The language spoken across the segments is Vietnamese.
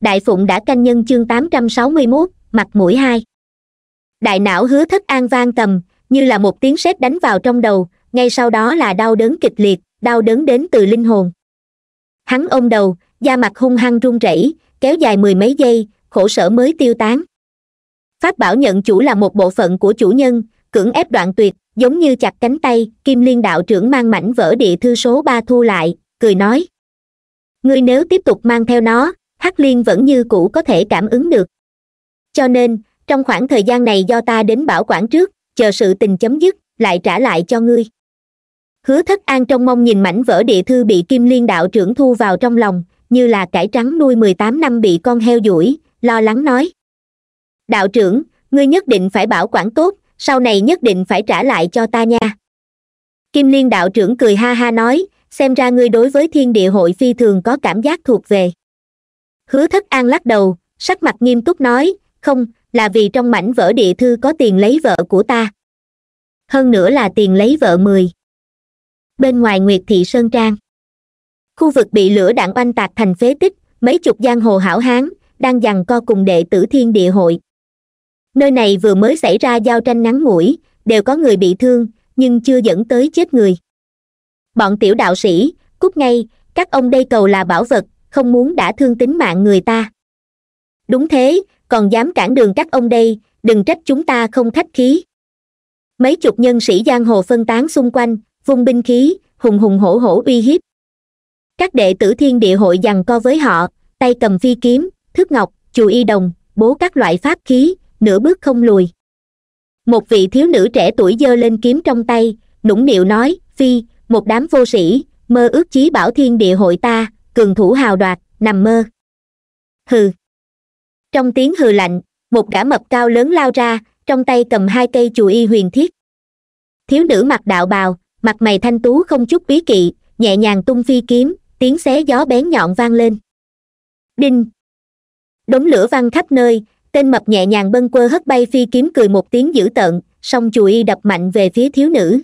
đại phụng đã canh nhân chương 861, mặt mũi hai đại não hứa thất an vang tầm như là một tiếng sét đánh vào trong đầu ngay sau đó là đau đớn kịch liệt đau đớn đến từ linh hồn hắn ôm đầu da mặt hung hăng run rẩy kéo dài mười mấy giây khổ sở mới tiêu tán pháp bảo nhận chủ là một bộ phận của chủ nhân cưỡng ép đoạn tuyệt giống như chặt cánh tay kim liên đạo trưởng mang mảnh vỡ địa thư số ba thu lại cười nói ngươi nếu tiếp tục mang theo nó hắc liên vẫn như cũ có thể cảm ứng được cho nên trong khoảng thời gian này do ta đến bảo quản trước chờ sự tình chấm dứt lại trả lại cho ngươi hứa thất an trong mong nhìn mảnh vỡ địa thư bị kim liên đạo trưởng thu vào trong lòng như là cải trắng nuôi mười tám năm bị con heo duỗi lo lắng nói đạo trưởng ngươi nhất định phải bảo quản tốt sau này nhất định phải trả lại cho ta nha kim liên đạo trưởng cười ha ha nói xem ra ngươi đối với thiên địa hội phi thường có cảm giác thuộc về hứa thất an lắc đầu sắc mặt nghiêm túc nói không là vì trong mảnh vỡ địa thư có tiền lấy vợ của ta hơn nữa là tiền lấy vợ mười bên ngoài nguyệt thị sơn trang khu vực bị lửa đạn oanh tạc thành phế tích mấy chục giang hồ hảo hán đang giằng co cùng đệ tử thiên địa hội nơi này vừa mới xảy ra giao tranh ngắn ngủi đều có người bị thương nhưng chưa dẫn tới chết người bọn tiểu đạo sĩ cút ngay các ông đây cầu là bảo vật không muốn đã thương tính mạng người ta đúng thế còn dám cản đường các ông đây đừng trách chúng ta không khách khí mấy chục nhân sĩ giang hồ phân tán xung quanh vung binh khí hùng hùng hổ hổ uy hiếp các đệ tử thiên địa hội giằng co với họ tay cầm phi kiếm thước ngọc chù y đồng bố các loại pháp khí nửa bước không lùi một vị thiếu nữ trẻ tuổi giơ lên kiếm trong tay nũng nịu nói phi một đám vô sĩ mơ ước chí bảo thiên địa hội ta cường thủ hào đoạt nằm mơ hừ trong tiếng hừ lạnh một gã mập cao lớn lao ra trong tay cầm hai cây chùi y huyền thiết thiếu nữ mặc đạo bào mặt mày thanh tú không chút bí kỵ nhẹ nhàng tung phi kiếm tiếng xé gió bén nhọn vang lên đinh đống lửa văng khắp nơi tên mập nhẹ nhàng bâng quơ hất bay phi kiếm cười một tiếng dữ tợn song chùi y đập mạnh về phía thiếu nữ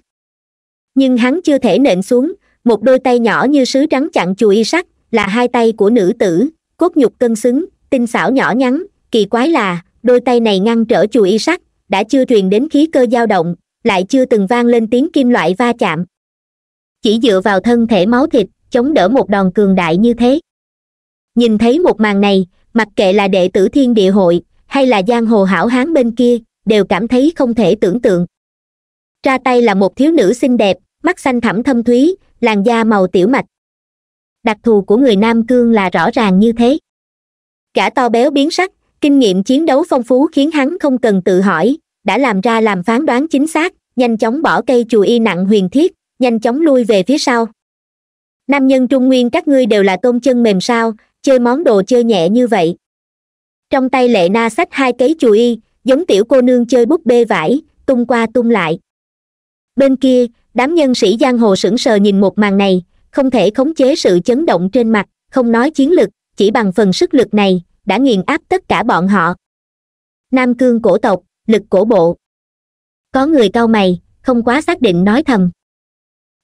nhưng hắn chưa thể nện xuống một đôi tay nhỏ như sứ trắng chặn chùi y sắt là hai tay của nữ tử cốt nhục cân xứng tinh xảo nhỏ nhắn kỳ quái là đôi tay này ngăn trở chùi y sắt đã chưa truyền đến khí cơ dao động lại chưa từng vang lên tiếng kim loại va chạm chỉ dựa vào thân thể máu thịt chống đỡ một đòn cường đại như thế nhìn thấy một màn này mặc kệ là đệ tử thiên địa hội hay là giang hồ hảo hán bên kia đều cảm thấy không thể tưởng tượng ra tay là một thiếu nữ xinh đẹp mắt xanh thẳm thâm thúy làn da màu tiểu mạch đặc thù của người nam cương là rõ ràng như thế cả to béo biến sắc kinh nghiệm chiến đấu phong phú khiến hắn không cần tự hỏi đã làm ra làm phán đoán chính xác nhanh chóng bỏ cây chùi y nặng huyền thiết nhanh chóng lui về phía sau nam nhân trung nguyên các ngươi đều là tôm chân mềm sao chơi món đồ chơi nhẹ như vậy trong tay lệ na sách hai cấy chùi y giống tiểu cô nương chơi búp bê vải tung qua tung lại bên kia đám nhân sĩ giang hồ sững sờ nhìn một màn này không thể khống chế sự chấn động trên mặt không nói chiến lực chỉ bằng phần sức lực này đã nghiền áp tất cả bọn họ nam cương cổ tộc lực cổ bộ có người cao mày không quá xác định nói thầm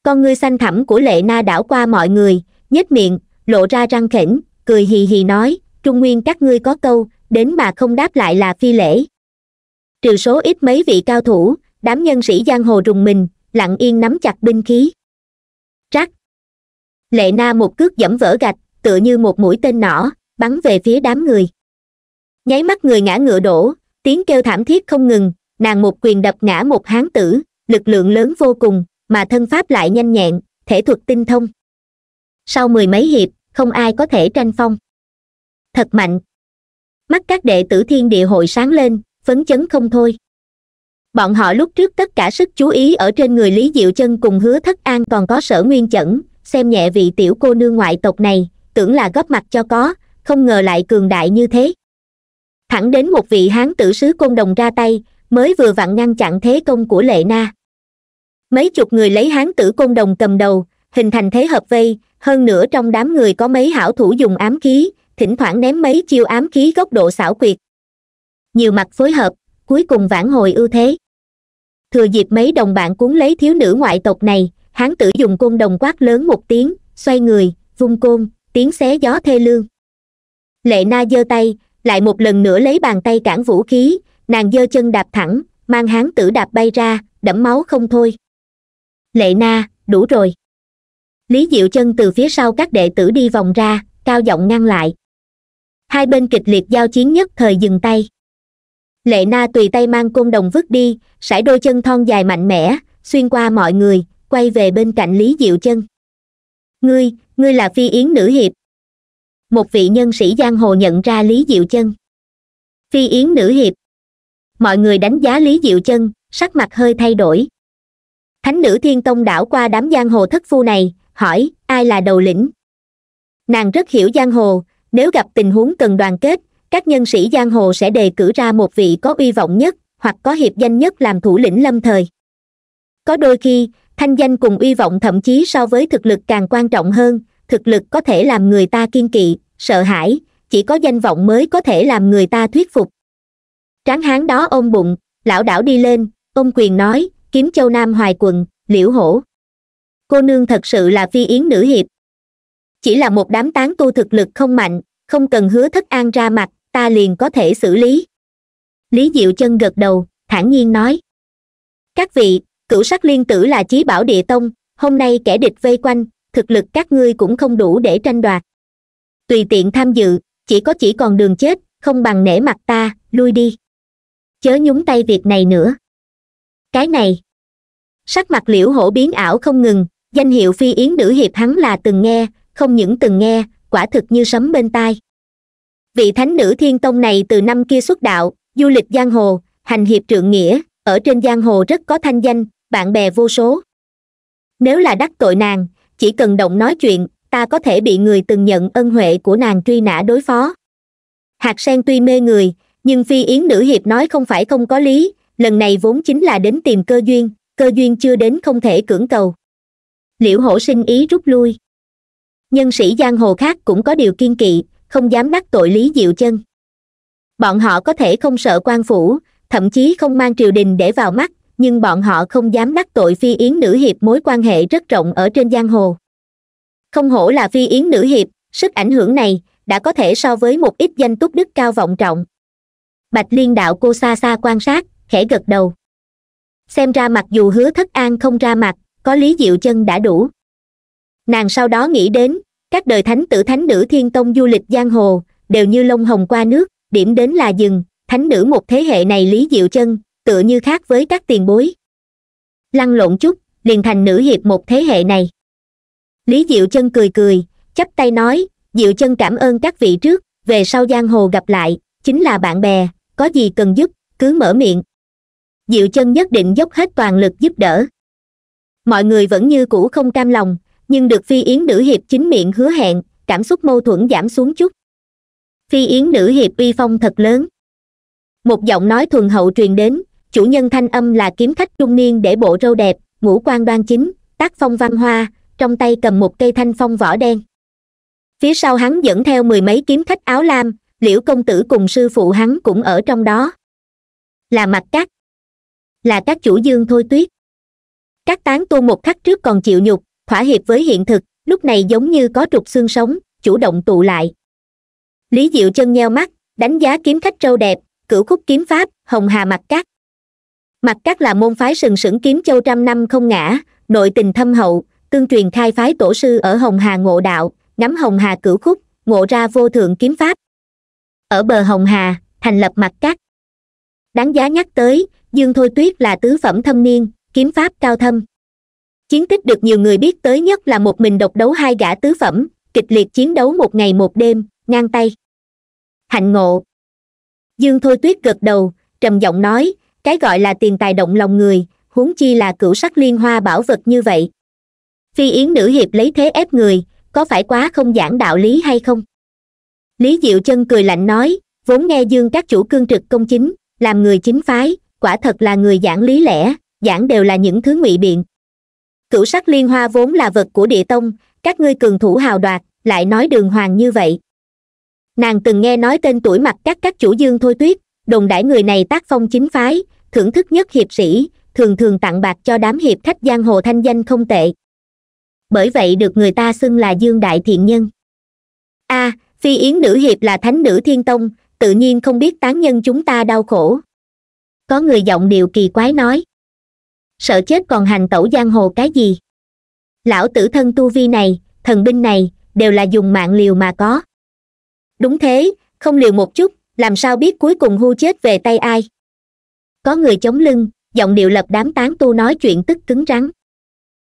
con ngươi xanh thẳm của lệ na đảo qua mọi người nhếch miệng lộ ra răng khểnh cười hì hì nói trung nguyên các ngươi có câu đến mà không đáp lại là phi lễ trừ số ít mấy vị cao thủ đám nhân sĩ giang hồ rùng mình lặng yên nắm chặt binh khí trắc lệ na một cước dẫm vỡ gạch tựa như một mũi tên nỏ bắn về phía đám người nháy mắt người ngã ngựa đổ tiếng kêu thảm thiết không ngừng nàng một quyền đập ngã một hán tử lực lượng lớn vô cùng mà thân pháp lại nhanh nhẹn thể thuật tinh thông sau mười mấy hiệp không ai có thể tranh phong thật mạnh mắt các đệ tử thiên địa hội sáng lên phấn chấn không thôi bọn họ lúc trước tất cả sức chú ý ở trên người lý diệu chân cùng hứa thất an còn có sở nguyên chẩn xem nhẹ vị tiểu cô nương ngoại tộc này tưởng là góp mặt cho có không ngờ lại cường đại như thế thẳng đến một vị hán tử sứ côn đồng ra tay mới vừa vặn ngăn chặn thế công của lệ na mấy chục người lấy hán tử côn đồng cầm đầu hình thành thế hợp vây hơn nữa trong đám người có mấy hảo thủ dùng ám khí thỉnh thoảng ném mấy chiêu ám khí góc độ xảo quyệt nhiều mặt phối hợp cuối cùng vãn hồi ưu thế thừa dịp mấy đồng bạn cuốn lấy thiếu nữ ngoại tộc này hán tử dùng côn đồng quát lớn một tiếng xoay người vung côn tiếng xé gió thê lương lệ na giơ tay lại một lần nữa lấy bàn tay cản vũ khí nàng giơ chân đạp thẳng mang hán tử đạp bay ra đẫm máu không thôi lệ na đủ rồi lý diệu chân từ phía sau các đệ tử đi vòng ra cao giọng ngăn lại hai bên kịch liệt giao chiến nhất thời dừng tay lệ na tùy tay mang côn đồng vứt đi sải đôi chân thon dài mạnh mẽ xuyên qua mọi người quay về bên cạnh lý diệu chân ngươi ngươi là phi yến nữ hiệp một vị nhân sĩ giang hồ nhận ra lý diệu chân phi yến nữ hiệp mọi người đánh giá lý diệu chân sắc mặt hơi thay đổi thánh nữ thiên tông đảo qua đám giang hồ thất phu này hỏi ai là đầu lĩnh nàng rất hiểu giang hồ nếu gặp tình huống cần đoàn kết các nhân sĩ giang hồ sẽ đề cử ra một vị có uy vọng nhất hoặc có hiệp danh nhất làm thủ lĩnh lâm thời có đôi khi thanh danh cùng uy vọng thậm chí so với thực lực càng quan trọng hơn thực lực có thể làm người ta kiên kỵ sợ hãi chỉ có danh vọng mới có thể làm người ta thuyết phục tráng hán đó ôm bụng lão đảo đi lên ông quyền nói kiếm châu nam hoài quần liễu hổ cô nương thật sự là phi yến nữ hiệp chỉ là một đám tán tu thực lực không mạnh không cần hứa thất an ra mặt ta liền có thể xử lý lý diệu chân gật đầu thản nhiên nói các vị cửu sắc liên tử là chí bảo địa tông hôm nay kẻ địch vây quanh thực lực các ngươi cũng không đủ để tranh đoạt tùy tiện tham dự chỉ có chỉ còn đường chết không bằng nể mặt ta lui đi chớ nhúng tay việc này nữa cái này sắc mặt liễu hổ biến ảo không ngừng danh hiệu phi yến nữ hiệp hắn là từng nghe không những từng nghe quả thực như sấm bên tai vị thánh nữ thiên tông này từ năm kia xuất đạo du lịch giang hồ hành hiệp trượng nghĩa ở trên giang hồ rất có thanh danh bạn bè vô số nếu là đắc tội nàng chỉ cần động nói chuyện ta có thể bị người từng nhận ân huệ của nàng truy nã đối phó hạt sen tuy mê người nhưng phi yến nữ hiệp nói không phải không có lý lần này vốn chính là đến tìm cơ duyên cơ duyên chưa đến không thể cưỡng cầu liễu hổ sinh ý rút lui nhân sĩ giang hồ khác cũng có điều kiên kỵ không dám đắc tội lý diệu chân bọn họ có thể không sợ quan phủ thậm chí không mang triều đình để vào mắt nhưng bọn họ không dám đắc tội phi yến nữ hiệp mối quan hệ rất rộng ở trên giang hồ không hổ là phi yến nữ hiệp sức ảnh hưởng này đã có thể so với một ít danh túc đức cao vọng trọng bạch liên đạo cô xa xa quan sát khẽ gật đầu xem ra mặc dù hứa thất an không ra mặt có lý diệu chân đã đủ nàng sau đó nghĩ đến các đời thánh tử thánh nữ thiên tông du lịch giang hồ đều như lông hồng qua nước điểm đến là dừng thánh nữ một thế hệ này lý diệu chân tựa như khác với các tiền bối lăn lộn chút liền thành nữ hiệp một thế hệ này lý diệu chân cười cười chắp tay nói diệu chân cảm ơn các vị trước về sau giang hồ gặp lại chính là bạn bè có gì cần giúp cứ mở miệng diệu chân nhất định dốc hết toàn lực giúp đỡ mọi người vẫn như cũ không cam lòng nhưng được phi yến nữ hiệp chính miệng hứa hẹn cảm xúc mâu thuẫn giảm xuống chút phi yến nữ hiệp uy phong thật lớn một giọng nói thuần hậu truyền đến chủ nhân thanh âm là kiếm khách trung niên để bộ râu đẹp ngũ quan đoan chính tác phong văn hoa trong tay cầm một cây thanh phong vỏ đen phía sau hắn dẫn theo mười mấy kiếm khách áo lam liễu công tử cùng sư phụ hắn cũng ở trong đó là mặt cát là các chủ dương thôi tuyết các tán tu một khắc trước còn chịu nhục thỏa hiệp với hiện thực lúc này giống như có trục xương sống chủ động tụ lại lý diệu chân nheo mắt đánh giá kiếm khách trâu đẹp cửu khúc kiếm pháp hồng hà mặt cát mặt các là môn phái sừng sững kiếm châu trăm năm không ngã nội tình thâm hậu tương truyền khai phái tổ sư ở hồng hà ngộ đạo ngắm hồng hà cửu khúc ngộ ra vô thượng kiếm pháp ở bờ hồng hà thành lập mặt các đáng giá nhắc tới dương thôi tuyết là tứ phẩm thâm niên kiếm pháp cao thâm chiến tích được nhiều người biết tới nhất là một mình độc đấu hai gã tứ phẩm kịch liệt chiến đấu một ngày một đêm ngang tay hạnh ngộ dương thôi tuyết gật đầu trầm giọng nói cái gọi là tiền tài động lòng người huống chi là cửu sắc liên hoa bảo vật như vậy phi yến nữ hiệp lấy thế ép người có phải quá không giảng đạo lý hay không lý diệu chân cười lạnh nói vốn nghe dương các chủ cương trực công chính làm người chính phái quả thật là người giảng lý lẽ giảng đều là những thứ ngụy biện cửu sắc liên hoa vốn là vật của địa tông các ngươi cường thủ hào đoạt lại nói đường hoàng như vậy nàng từng nghe nói tên tuổi mặt các các chủ dương thôi tuyết đồng đãi người này tác phong chính phái thưởng thức nhất hiệp sĩ thường thường tặng bạc cho đám hiệp khách giang hồ thanh danh không tệ bởi vậy được người ta xưng là dương đại thiện nhân a à, phi yến nữ hiệp là thánh nữ thiên tông tự nhiên không biết tán nhân chúng ta đau khổ có người giọng điệu kỳ quái nói sợ chết còn hành tẩu giang hồ cái gì lão tử thân tu vi này thần binh này đều là dùng mạng liều mà có đúng thế không liều một chút làm sao biết cuối cùng hu chết về tay ai có người chống lưng giọng điệu lập đám tán tu nói chuyện tức cứng rắn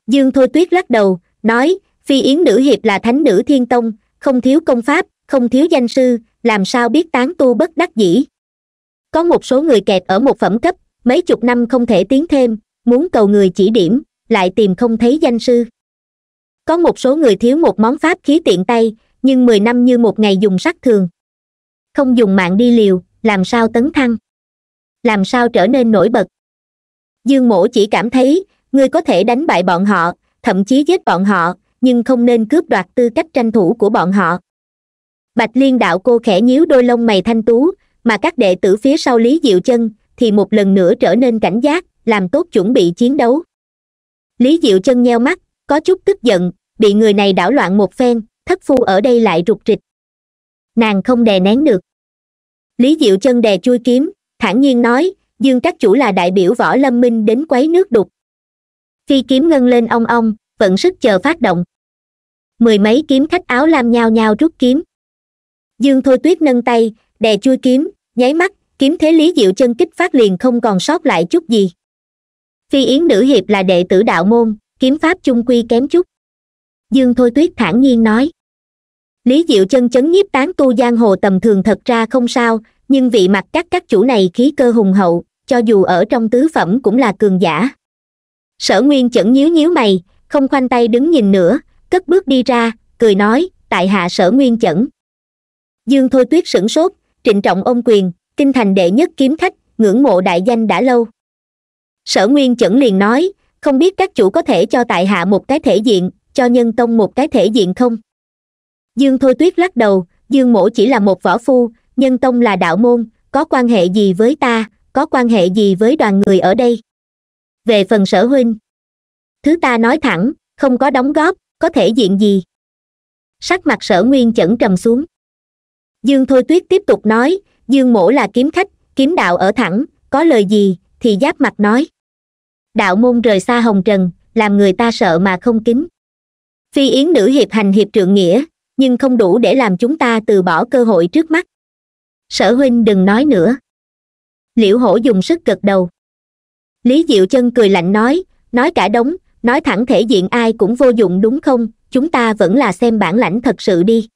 dương thôi tuyết lắc đầu nói phi yến nữ hiệp là thánh nữ thiên tông không thiếu công pháp không thiếu danh sư làm sao biết tán tu bất đắc dĩ có một số người kẹt ở một phẩm cấp mấy chục năm không thể tiến thêm muốn cầu người chỉ điểm lại tìm không thấy danh sư có một số người thiếu một món pháp khí tiện tay nhưng mười năm như một ngày dùng sắc thường không dùng mạng đi liều làm sao tấn thăng làm sao trở nên nổi bật dương mổ chỉ cảm thấy ngươi có thể đánh bại bọn họ thậm chí giết bọn họ nhưng không nên cướp đoạt tư cách tranh thủ của bọn họ bạch liên đạo cô khẽ nhíu đôi lông mày thanh tú mà các đệ tử phía sau lý diệu chân thì một lần nữa trở nên cảnh giác làm tốt chuẩn bị chiến đấu lý diệu chân nheo mắt có chút tức giận bị người này đảo loạn một phen thất phu ở đây lại rụt rịch nàng không đè nén được lý diệu chân đè chui kiếm thản nhiên nói dương Trác chủ là đại biểu võ lâm minh đến quấy nước đục Phi kiếm ngân lên ong ong vận sức chờ phát động mười mấy kiếm khách áo lam nhao nhao rút kiếm dương thôi tuyết nâng tay đè chui kiếm nháy mắt kiếm thế lý diệu chân kích phát liền không còn sót lại chút gì phi yến nữ hiệp là đệ tử đạo môn kiếm pháp chung quy kém chút dương thôi tuyết thản nhiên nói lý diệu chân chấn nhiếp tán tu giang hồ tầm thường thật ra không sao nhưng vị mặt các các chủ này khí cơ hùng hậu cho dù ở trong tứ phẩm cũng là cường giả sở nguyên chẩn nhíu nhíu mày không khoanh tay đứng nhìn nữa cất bước đi ra cười nói tại hạ sở nguyên chẩn dương thôi tuyết sửng sốt trịnh trọng ôm quyền kinh thành đệ nhất kiếm khách ngưỡng mộ đại danh đã lâu sở nguyên chẩn liền nói không biết các chủ có thể cho tại hạ một cái thể diện cho nhân tông một cái thể diện không dương thôi tuyết lắc đầu dương mổ chỉ là một võ phu nhân tông là đạo môn có quan hệ gì với ta có quan hệ gì với đoàn người ở đây về phần sở huynh thứ ta nói thẳng không có đóng góp có thể diện gì sắc mặt sở nguyên chẩn trầm xuống dương thôi tuyết tiếp tục nói dương mổ là kiếm khách kiếm đạo ở thẳng có lời gì thì giáp mặt nói đạo môn rời xa hồng trần làm người ta sợ mà không kính phi yến nữ hiệp hành hiệp trượng nghĩa nhưng không đủ để làm chúng ta từ bỏ cơ hội trước mắt sở huynh đừng nói nữa liễu hổ dùng sức gật đầu lý diệu chân cười lạnh nói nói cả đống nói thẳng thể diện ai cũng vô dụng đúng không chúng ta vẫn là xem bản lãnh thật sự đi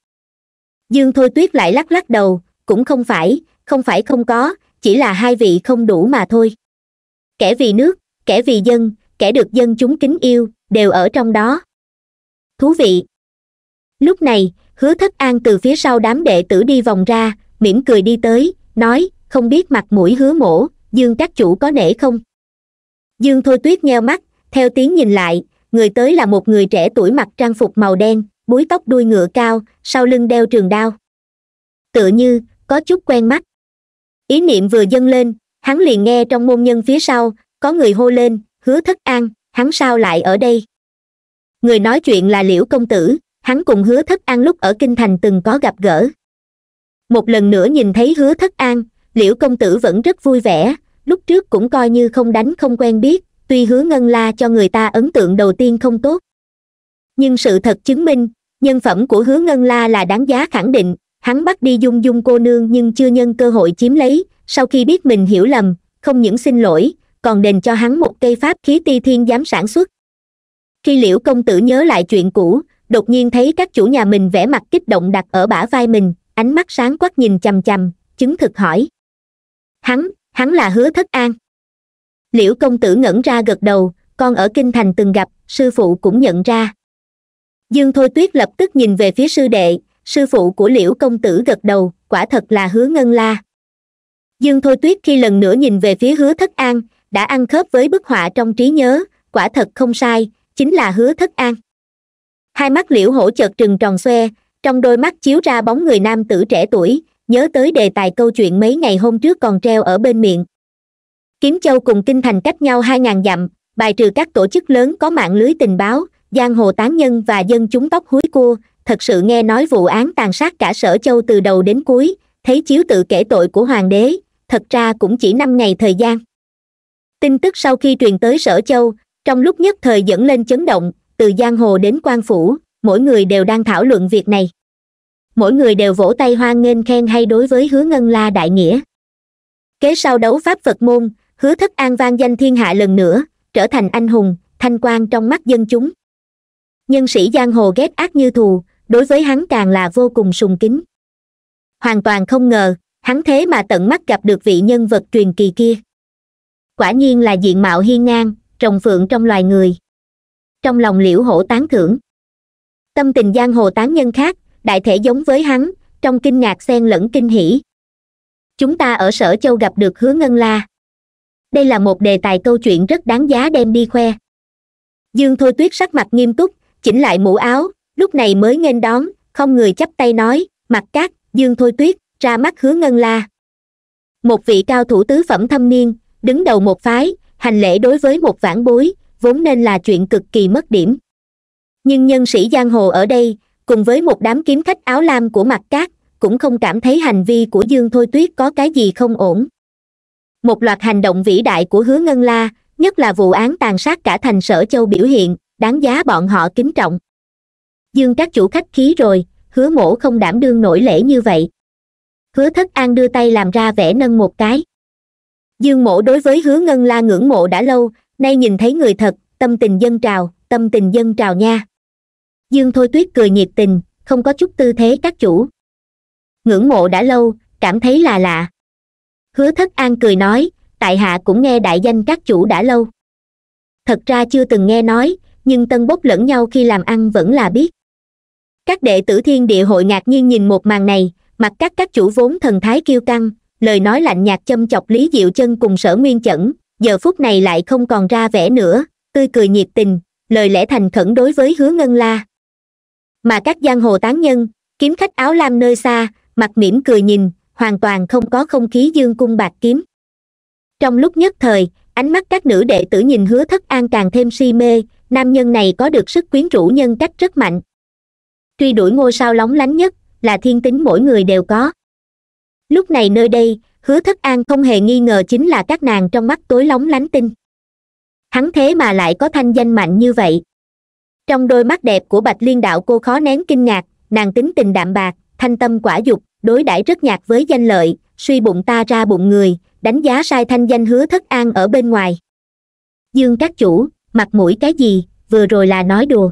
dương thôi tuyết lại lắc lắc đầu cũng không phải không phải không có chỉ là hai vị không đủ mà thôi kẻ vì nước kẻ vì dân kẻ được dân chúng kính yêu đều ở trong đó thú vị lúc này hứa thất an từ phía sau đám đệ tử đi vòng ra mỉm cười đi tới nói không biết mặt mũi hứa mổ dương các chủ có nể không dương thôi tuyết nheo mắt theo tiếng nhìn lại người tới là một người trẻ tuổi mặc trang phục màu đen búi tóc đuôi ngựa cao sau lưng đeo trường đao tựa như có chút quen mắt ý niệm vừa dâng lên hắn liền nghe trong môn nhân phía sau có người hô lên hứa thất an hắn sao lại ở đây người nói chuyện là liễu công tử hắn cùng hứa thất an lúc ở kinh thành từng có gặp gỡ một lần nữa nhìn thấy hứa thất an liễu công tử vẫn rất vui vẻ lúc trước cũng coi như không đánh không quen biết tuy hứa ngân la cho người ta ấn tượng đầu tiên không tốt nhưng sự thật chứng minh nhân phẩm của hứa ngân la là đáng giá khẳng định hắn bắt đi dung dung cô nương nhưng chưa nhân cơ hội chiếm lấy sau khi biết mình hiểu lầm không những xin lỗi còn đền cho hắn một cây pháp khí ti thiên giám sản xuất khi liễu công tử nhớ lại chuyện cũ đột nhiên thấy các chủ nhà mình vẽ mặt kích động đặt ở bả vai mình ánh mắt sáng quắc nhìn chằm chằm chứng thực hỏi hắn hắn là hứa thất an liễu công tử ngẩn ra gật đầu con ở kinh thành từng gặp sư phụ cũng nhận ra dương thôi tuyết lập tức nhìn về phía sư đệ sư phụ của liễu công tử gật đầu quả thật là hứa ngân la dương thôi tuyết khi lần nữa nhìn về phía hứa thất an đã ăn khớp với bức họa trong trí nhớ quả thật không sai chính là hứa thất an hai mắt liễu hổ chợt trừng tròn xoe trong đôi mắt chiếu ra bóng người nam tử trẻ tuổi nhớ tới đề tài câu chuyện mấy ngày hôm trước còn treo ở bên miệng kiếm châu cùng kinh thành cách nhau hai ngàn dặm bài trừ các tổ chức lớn có mạng lưới tình báo giang hồ tán nhân và dân chúng tóc húi cua thật sự nghe nói vụ án tàn sát cả sở châu từ đầu đến cuối thấy chiếu tự kể tội của hoàng đế thật ra cũng chỉ năm ngày thời gian tin tức sau khi truyền tới sở châu trong lúc nhất thời dẫn lên chấn động từ giang hồ đến quan phủ mỗi người đều đang thảo luận việc này mỗi người đều vỗ tay hoan nghênh khen hay đối với hứa ngân la đại nghĩa kế sau đấu pháp phật môn hứa thất an vang danh thiên hạ lần nữa trở thành anh hùng thanh quan trong mắt dân chúng nhân sĩ giang hồ ghét ác như thù đối với hắn càng là vô cùng sùng kính hoàn toàn không ngờ hắn thế mà tận mắt gặp được vị nhân vật truyền kỳ kia quả nhiên là diện mạo hiên ngang trồng phượng trong loài người trong lòng liễu hổ tán thưởng tâm tình giang hồ tán nhân khác đại thể giống với hắn trong kinh ngạc xen lẫn kinh hỉ chúng ta ở sở châu gặp được hứa ngân la đây là một đề tài câu chuyện rất đáng giá đem đi khoe dương thôi tuyết sắc mặt nghiêm túc chỉnh lại mũ áo lúc này mới nghênh đón không người chắp tay nói mặt cát dương thôi tuyết ra mắt hứa ngân la một vị cao thủ tứ phẩm thâm niên đứng đầu một phái hành lễ đối với một vãn bối vốn nên là chuyện cực kỳ mất điểm nhưng nhân sĩ giang hồ ở đây cùng với một đám kiếm khách áo lam của mặt cát cũng không cảm thấy hành vi của dương thôi tuyết có cái gì không ổn một loạt hành động vĩ đại của hứa ngân la nhất là vụ án tàn sát cả thành sở châu biểu hiện đáng giá bọn họ kính trọng dương các chủ khách khí rồi hứa mổ không đảm đương nổi lễ như vậy hứa thất an đưa tay làm ra vẻ nâng một cái dương mổ đối với hứa ngân la ngưỡng mộ đã lâu nay nhìn thấy người thật tâm tình dân trào tâm tình dân trào nha dương thôi tuyết cười nhiệt tình không có chút tư thế các chủ ngưỡng mộ đã lâu cảm thấy là lạ hứa thất an cười nói tại hạ cũng nghe đại danh các chủ đã lâu thật ra chưa từng nghe nói nhưng tân bốc lẫn nhau khi làm ăn vẫn là biết các đệ tử thiên địa hội ngạc nhiên nhìn một màn này mặt các các chủ vốn thần thái kiêu căng lời nói lạnh nhạt châm chọc lý diệu chân cùng sở nguyên chẩn giờ phút này lại không còn ra vẻ nữa tươi cười nhiệt tình lời lẽ thành khẩn đối với hứa ngân la mà các giang hồ tán nhân kiếm khách áo lam nơi xa mặt mỉm cười nhìn hoàn toàn không có không khí dương cung bạc kiếm trong lúc nhất thời ánh mắt các nữ đệ tử nhìn hứa thất an càng thêm si mê nam nhân này có được sức quyến rũ nhân cách rất mạnh truy đuổi ngôi sao lóng lánh nhất là thiên tính mỗi người đều có lúc này nơi đây hứa thất an không hề nghi ngờ chính là các nàng trong mắt tối lóng lánh tinh hắn thế mà lại có thanh danh mạnh như vậy trong đôi mắt đẹp của bạch liên đạo cô khó nén kinh ngạc nàng tính tình đạm bạc thanh tâm quả dục đối đãi rất nhạt với danh lợi suy bụng ta ra bụng người đánh giá sai thanh danh hứa thất an ở bên ngoài dương các chủ mặt mũi cái gì vừa rồi là nói đùa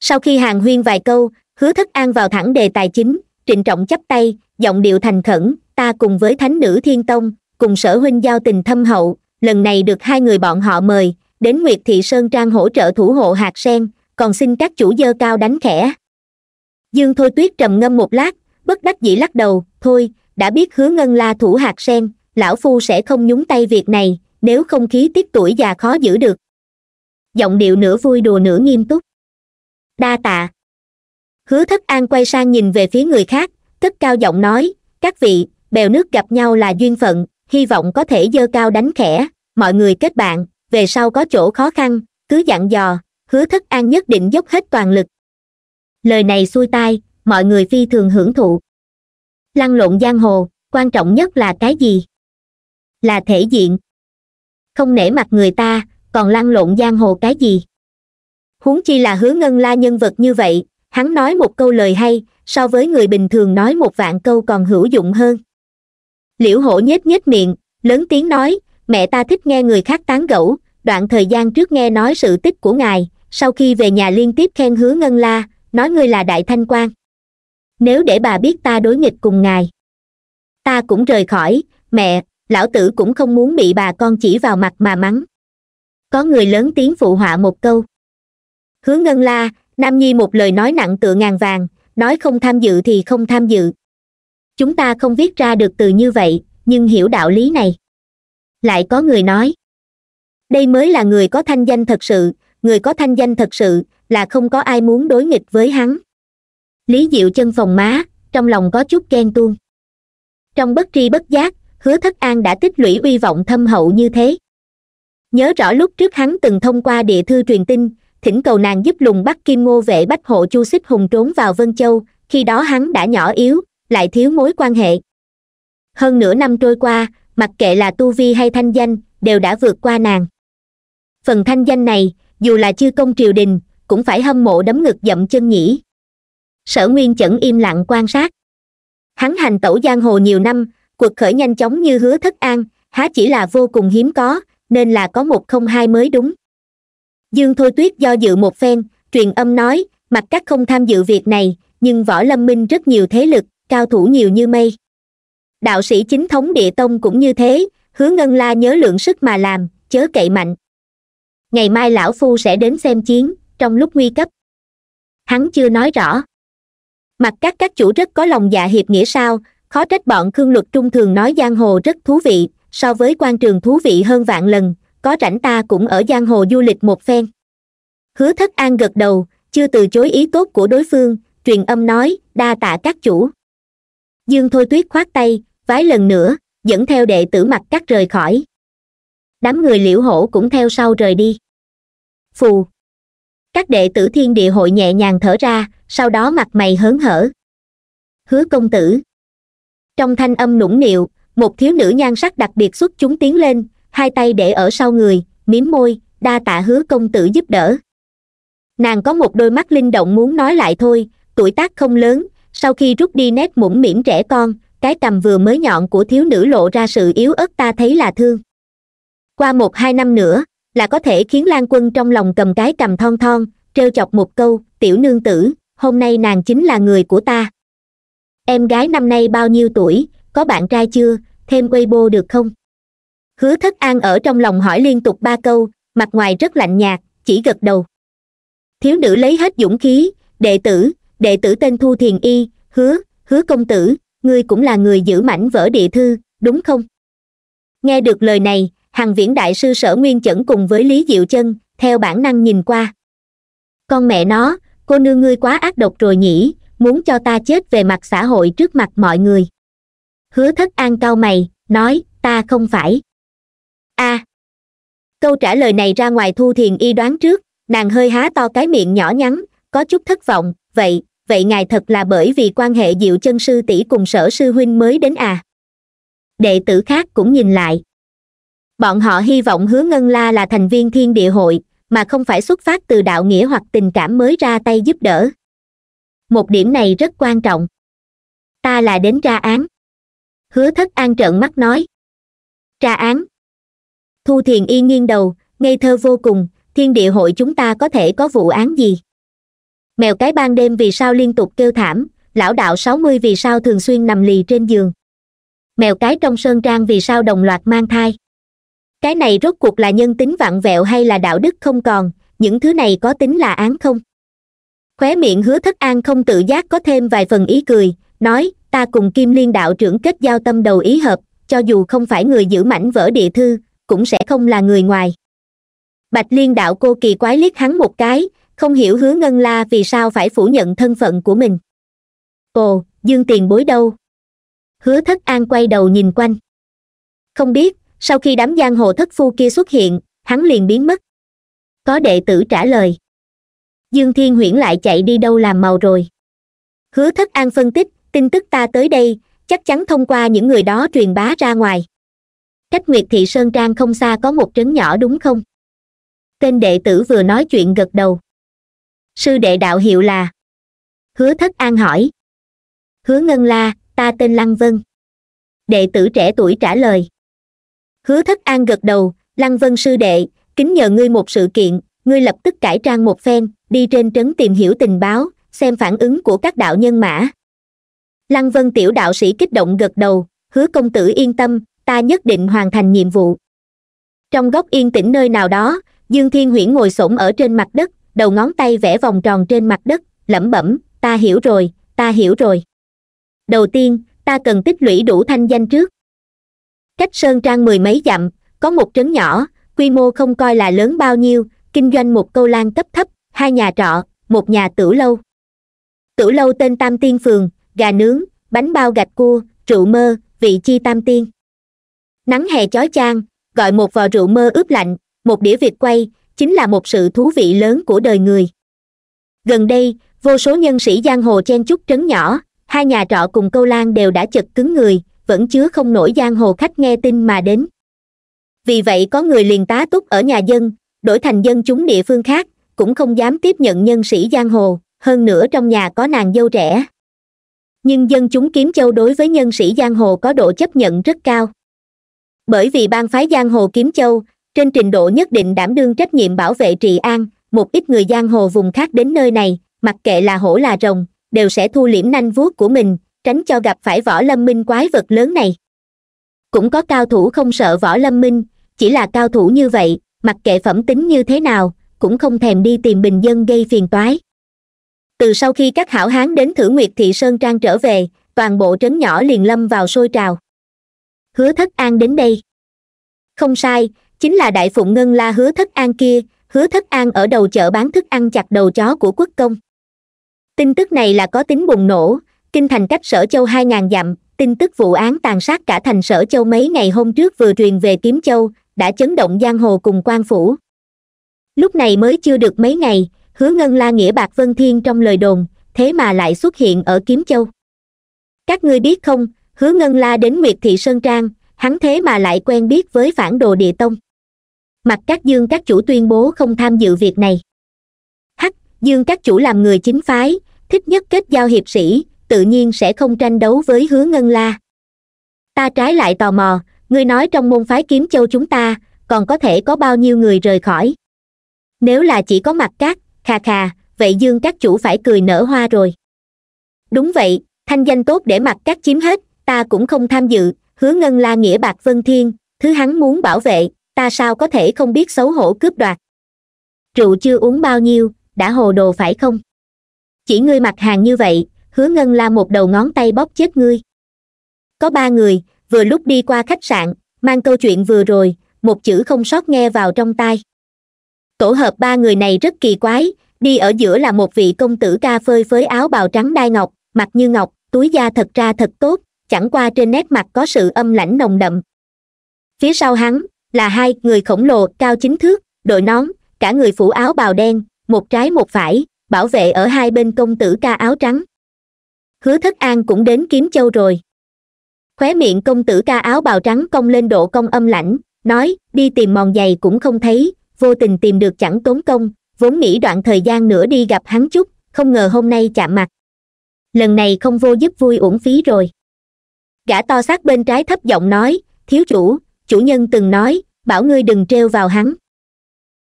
sau khi hàng huyên vài câu hứa thất an vào thẳng đề tài chính trịnh trọng chắp tay giọng điệu thành khẩn ta cùng với thánh nữ thiên tông cùng sở huynh giao tình thâm hậu lần này được hai người bọn họ mời đến nguyệt thị sơn trang hỗ trợ thủ hộ hạt sen còn xin các chủ dơ cao đánh khẽ dương thôi tuyết trầm ngâm một lát bất đắc dĩ lắc đầu thôi đã biết hứa ngân la thủ hạt sen lão phu sẽ không nhúng tay việc này nếu không khí tiếp tuổi già khó giữ được giọng điệu nửa vui đùa nửa nghiêm túc đa tạ hứa thất an quay sang nhìn về phía người khác cất cao giọng nói các vị bèo nước gặp nhau là duyên phận hy vọng có thể dơ cao đánh khẽ mọi người kết bạn về sau có chỗ khó khăn cứ dặn dò hứa thất an nhất định dốc hết toàn lực lời này xuôi tai mọi người phi thường hưởng thụ lăn lộn giang hồ quan trọng nhất là cái gì là thể diện không nể mặt người ta còn lăn lộn giang hồ cái gì huống chi là hứa ngân la nhân vật như vậy hắn nói một câu lời hay so với người bình thường nói một vạn câu còn hữu dụng hơn liễu hổ nhếch nhếch miệng lớn tiếng nói mẹ ta thích nghe người khác tán gẫu đoạn thời gian trước nghe nói sự tích của ngài sau khi về nhà liên tiếp khen hứa ngân la nói ngươi là đại thanh quan nếu để bà biết ta đối nghịch cùng ngài ta cũng rời khỏi mẹ lão tử cũng không muốn bị bà con chỉ vào mặt mà mắng có người lớn tiếng phụ họa một câu hứa ngân la nam nhi một lời nói nặng tựa ngàn vàng nói không tham dự thì không tham dự chúng ta không viết ra được từ như vậy nhưng hiểu đạo lý này lại có người nói đây mới là người có thanh danh thật sự người có thanh danh thật sự là không có ai muốn đối nghịch với hắn lý diệu chân phòng má trong lòng có chút ghen tuông trong bất tri bất giác hứa thất an đã tích lũy uy vọng thâm hậu như thế nhớ rõ lúc trước hắn từng thông qua địa thư truyền tin thỉnh cầu nàng giúp lùng bắt kim ngô vệ bách hộ chu xích hùng trốn vào vân châu khi đó hắn đã nhỏ yếu lại thiếu mối quan hệ hơn nửa năm trôi qua mặc kệ là tu vi hay thanh danh đều đã vượt qua nàng phần thanh danh này dù là chưa công triều đình cũng phải hâm mộ đấm ngực dậm chân nhỉ sở nguyên chẩn im lặng quan sát hắn hành tẩu giang hồ nhiều năm cuộc khởi nhanh chóng như hứa thất an há chỉ là vô cùng hiếm có nên là có một không hai mới đúng dương thôi tuyết do dự một phen truyền âm nói mặt các không tham dự việc này nhưng võ lâm minh rất nhiều thế lực cao thủ nhiều như mây đạo sĩ chính thống địa tông cũng như thế hứa ngân la nhớ lượng sức mà làm chớ cậy mạnh ngày mai lão phu sẽ đến xem chiến trong lúc nguy cấp hắn chưa nói rõ mặt các các chủ rất có lòng dạ hiệp nghĩa sao khó trách bọn khương luật trung thường nói giang hồ rất thú vị so với quan trường thú vị hơn vạn lần có rảnh ta cũng ở giang hồ du lịch một phen hứa thất an gật đầu chưa từ chối ý tốt của đối phương truyền âm nói đa tạ các chủ dương thôi tuyết khoát tay vái lần nữa dẫn theo đệ tử mặt cắt rời khỏi đám người liễu hổ cũng theo sau rời đi phù các đệ tử thiên địa hội nhẹ nhàng thở ra sau đó mặt mày hớn hở hứa công tử trong thanh âm nũng nịu một thiếu nữ nhan sắc đặc biệt xuất chúng tiến lên hai tay để ở sau người mím môi đa tạ hứa công tử giúp đỡ nàng có một đôi mắt linh động muốn nói lại thôi tuổi tác không lớn sau khi rút đi nét mũm mỉm trẻ con cái cầm vừa mới nhọn của thiếu nữ lộ ra sự yếu ớt ta thấy là thương qua một hai năm nữa là có thể khiến lan quân trong lòng cầm cái cầm thon thon t chọc một câu tiểu nương tử hôm nay nàng chính là người của ta em gái năm nay bao nhiêu tuổi có bạn trai chưa thêm weibo được không hứa thất an ở trong lòng hỏi liên tục ba câu mặt ngoài rất lạnh nhạt chỉ gật đầu thiếu nữ lấy hết dũng khí đệ tử đệ tử tên thu thiền y hứa hứa công tử ngươi cũng là người giữ mảnh vỡ địa thư đúng không nghe được lời này hàng viễn đại sư sở nguyên chẩn cùng với lý diệu chân theo bản năng nhìn qua con mẹ nó cô nương ngươi quá ác độc rồi nhỉ muốn cho ta chết về mặt xã hội trước mặt mọi người hứa thất an cao mày nói ta không phải a à, câu trả lời này ra ngoài thu thiền y đoán trước nàng hơi há to cái miệng nhỏ nhắn có chút thất vọng vậy vậy ngài thật là bởi vì quan hệ diệu chân sư tỷ cùng sở sư huynh mới đến à đệ tử khác cũng nhìn lại bọn họ hy vọng hứa ngân la là thành viên thiên địa hội mà không phải xuất phát từ đạo nghĩa hoặc tình cảm mới ra tay giúp đỡ một điểm này rất quan trọng ta là đến ra án hứa thất an trợn mắt nói ra án thu thiền y nghiêng đầu ngây thơ vô cùng thiên địa hội chúng ta có thể có vụ án gì mèo cái ban đêm vì sao liên tục kêu thảm lão đạo sáu mươi vì sao thường xuyên nằm lì trên giường mèo cái trong sơn trang vì sao đồng loạt mang thai cái này rốt cuộc là nhân tính vặn vẹo hay là đạo đức không còn những thứ này có tính là án không khóe miệng hứa thất an không tự giác có thêm vài phần ý cười nói ta cùng kim liên đạo trưởng kết giao tâm đầu ý hợp cho dù không phải người giữ mảnh vỡ địa thư cũng sẽ không là người ngoài bạch liên đạo cô kỳ quái liếc hắn một cái không hiểu hứa ngân la vì sao phải phủ nhận thân phận của mình ồ dương tiền bối đâu hứa thất an quay đầu nhìn quanh không biết sau khi đám giang hồ thất phu kia xuất hiện hắn liền biến mất có đệ tử trả lời dương thiên huyễn lại chạy đi đâu làm màu rồi hứa thất an phân tích tin tức ta tới đây chắc chắn thông qua những người đó truyền bá ra ngoài cách nguyệt thị sơn trang không xa có một trấn nhỏ đúng không tên đệ tử vừa nói chuyện gật đầu sư đệ đạo hiệu là hứa thất an hỏi hứa ngân la ta tên lăng vân đệ tử trẻ tuổi trả lời hứa thất an gật đầu lăng vân sư đệ kính nhờ ngươi một sự kiện ngươi lập tức cải trang một phen đi trên trấn tìm hiểu tình báo xem phản ứng của các đạo nhân mã lăng vân tiểu đạo sĩ kích động gật đầu hứa công tử yên tâm ta nhất định hoàn thành nhiệm vụ trong góc yên tĩnh nơi nào đó dương thiên huyễn ngồi s ở trên mặt đất đầu ngón tay vẽ vòng tròn trên mặt đất lẩm bẩm ta hiểu rồi ta hiểu rồi đầu tiên ta cần tích lũy đủ thanh danh trước cách sơn trang mười mấy dặm có một trấn nhỏ quy mô không coi là lớn bao nhiêu kinh doanh một câu lan cấp thấp hai nhà trọ một nhà tử lâu tử lâu tên tam tiên phường gà nướng bánh bao gạch cua rượu mơ vị chi tam tiên nắng hè chói chang gọi một vò rượu mơ ướp lạnh một đĩa vịt quay chính là một sự thú vị lớn của đời người gần đây vô số nhân sĩ giang hồ chen chúc trấn nhỏ hai nhà trọ cùng câu lan đều đã chật cứng người vẫn chứa không nổi giang hồ khách nghe tin mà đến vì vậy có người liền tá túc ở nhà dân đổi thành dân chúng địa phương khác cũng không dám tiếp nhận nhân sĩ giang hồ hơn nữa trong nhà có nàng dâu trẻ nhưng dân chúng kiếm châu đối với nhân sĩ giang hồ có độ chấp nhận rất cao bởi vì bang phái giang hồ kiếm châu trên trình độ nhất định đảm đương trách nhiệm bảo vệ trị an một ít người giang hồ vùng khác đến nơi này mặc kệ là hổ là rồng đều sẽ thu liễm nanh vuốt của mình tránh cho gặp phải võ lâm minh quái vật lớn này cũng có cao thủ không sợ võ lâm minh chỉ là cao thủ như vậy mặc kệ phẩm tính như thế nào cũng không thèm đi tìm bình dân gây phiền toái từ sau khi các hảo hán đến thử nguyệt thị sơn trang trở về toàn bộ trấn nhỏ liền lâm vào sôi trào hứa thất an đến đây không sai chính là đại phụng ngân la hứa thất an kia hứa thất an ở đầu chợ bán thức ăn chặt đầu chó của quốc công tin tức này là có tính bùng nổ kinh thành cách sở châu hai ngàn dặm tin tức vụ án tàn sát cả thành sở châu mấy ngày hôm trước vừa truyền về kiếm châu đã chấn động giang hồ cùng quan phủ lúc này mới chưa được mấy ngày hứa ngân la nghĩa bạc vân thiên trong lời đồn thế mà lại xuất hiện ở kiếm châu các ngươi biết không hứa ngân la đến nguyệt thị sơn trang hắn thế mà lại quen biết với phản đồ địa tông mặt các dương các chủ tuyên bố không tham dự việc này hắc dương các chủ làm người chính phái thích nhất kết giao hiệp sĩ tự nhiên sẽ không tranh đấu với hứa ngân la ta trái lại tò mò ngươi nói trong môn phái kiếm châu chúng ta còn có thể có bao nhiêu người rời khỏi nếu là chỉ có mặt cát khà khà vậy dương các chủ phải cười nở hoa rồi đúng vậy thanh danh tốt để mặt cát chiếm hết ta cũng không tham dự hứa ngân la nghĩa bạc vân thiên thứ hắn muốn bảo vệ ta sao có thể không biết xấu hổ cướp đoạt rượu chưa uống bao nhiêu đã hồ đồ phải không chỉ ngươi mặt hàng như vậy hứa ngân la một đầu ngón tay bóp chết ngươi có ba người vừa lúc đi qua khách sạn mang câu chuyện vừa rồi một chữ không sót nghe vào trong tai tổ hợp ba người này rất kỳ quái đi ở giữa là một vị công tử ca phơi phới áo bào trắng đai ngọc mặt như ngọc túi da thật ra thật tốt chẳng qua trên nét mặt có sự âm lãnh nồng đậm phía sau hắn là hai người khổng lồ cao chính thước đội nón cả người phủ áo bào đen một trái một phải bảo vệ ở hai bên công tử ca áo trắng hứa thất an cũng đến kiếm châu rồi khóe miệng công tử ca áo bào trắng cong lên độ công âm lãnh nói đi tìm mòn giày cũng không thấy vô tình tìm được chẳng tốn công vốn nghĩ đoạn thời gian nữa đi gặp hắn chút không ngờ hôm nay chạm mặt lần này không vô giúp vui uổng phí rồi gã to sát bên trái thấp giọng nói thiếu chủ chủ nhân từng nói bảo ngươi đừng trêu vào hắn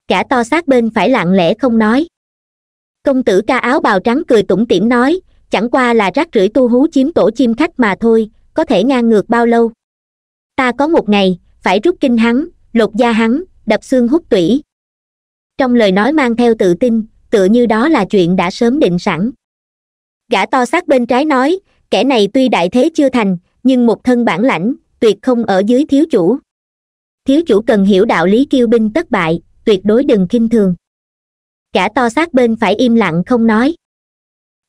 cả to xác bên phải lặng lẽ không nói công tử ca áo bào trắng cười tủm tỉm nói chẳng qua là rác rưởi tu hú chiếm tổ chim khách mà thôi có thể ngang ngược bao lâu ta có một ngày phải rút kinh hắn lột da hắn đập xương hút tủy trong lời nói mang theo tự tin tựa như đó là chuyện đã sớm định sẵn gã to xác bên trái nói kẻ này tuy đại thế chưa thành nhưng một thân bản lãnh tuyệt không ở dưới thiếu chủ thiếu chủ cần hiểu đạo lý kiêu binh tất bại tuyệt đối đừng k thường cả to xác bên phải im lặng không nói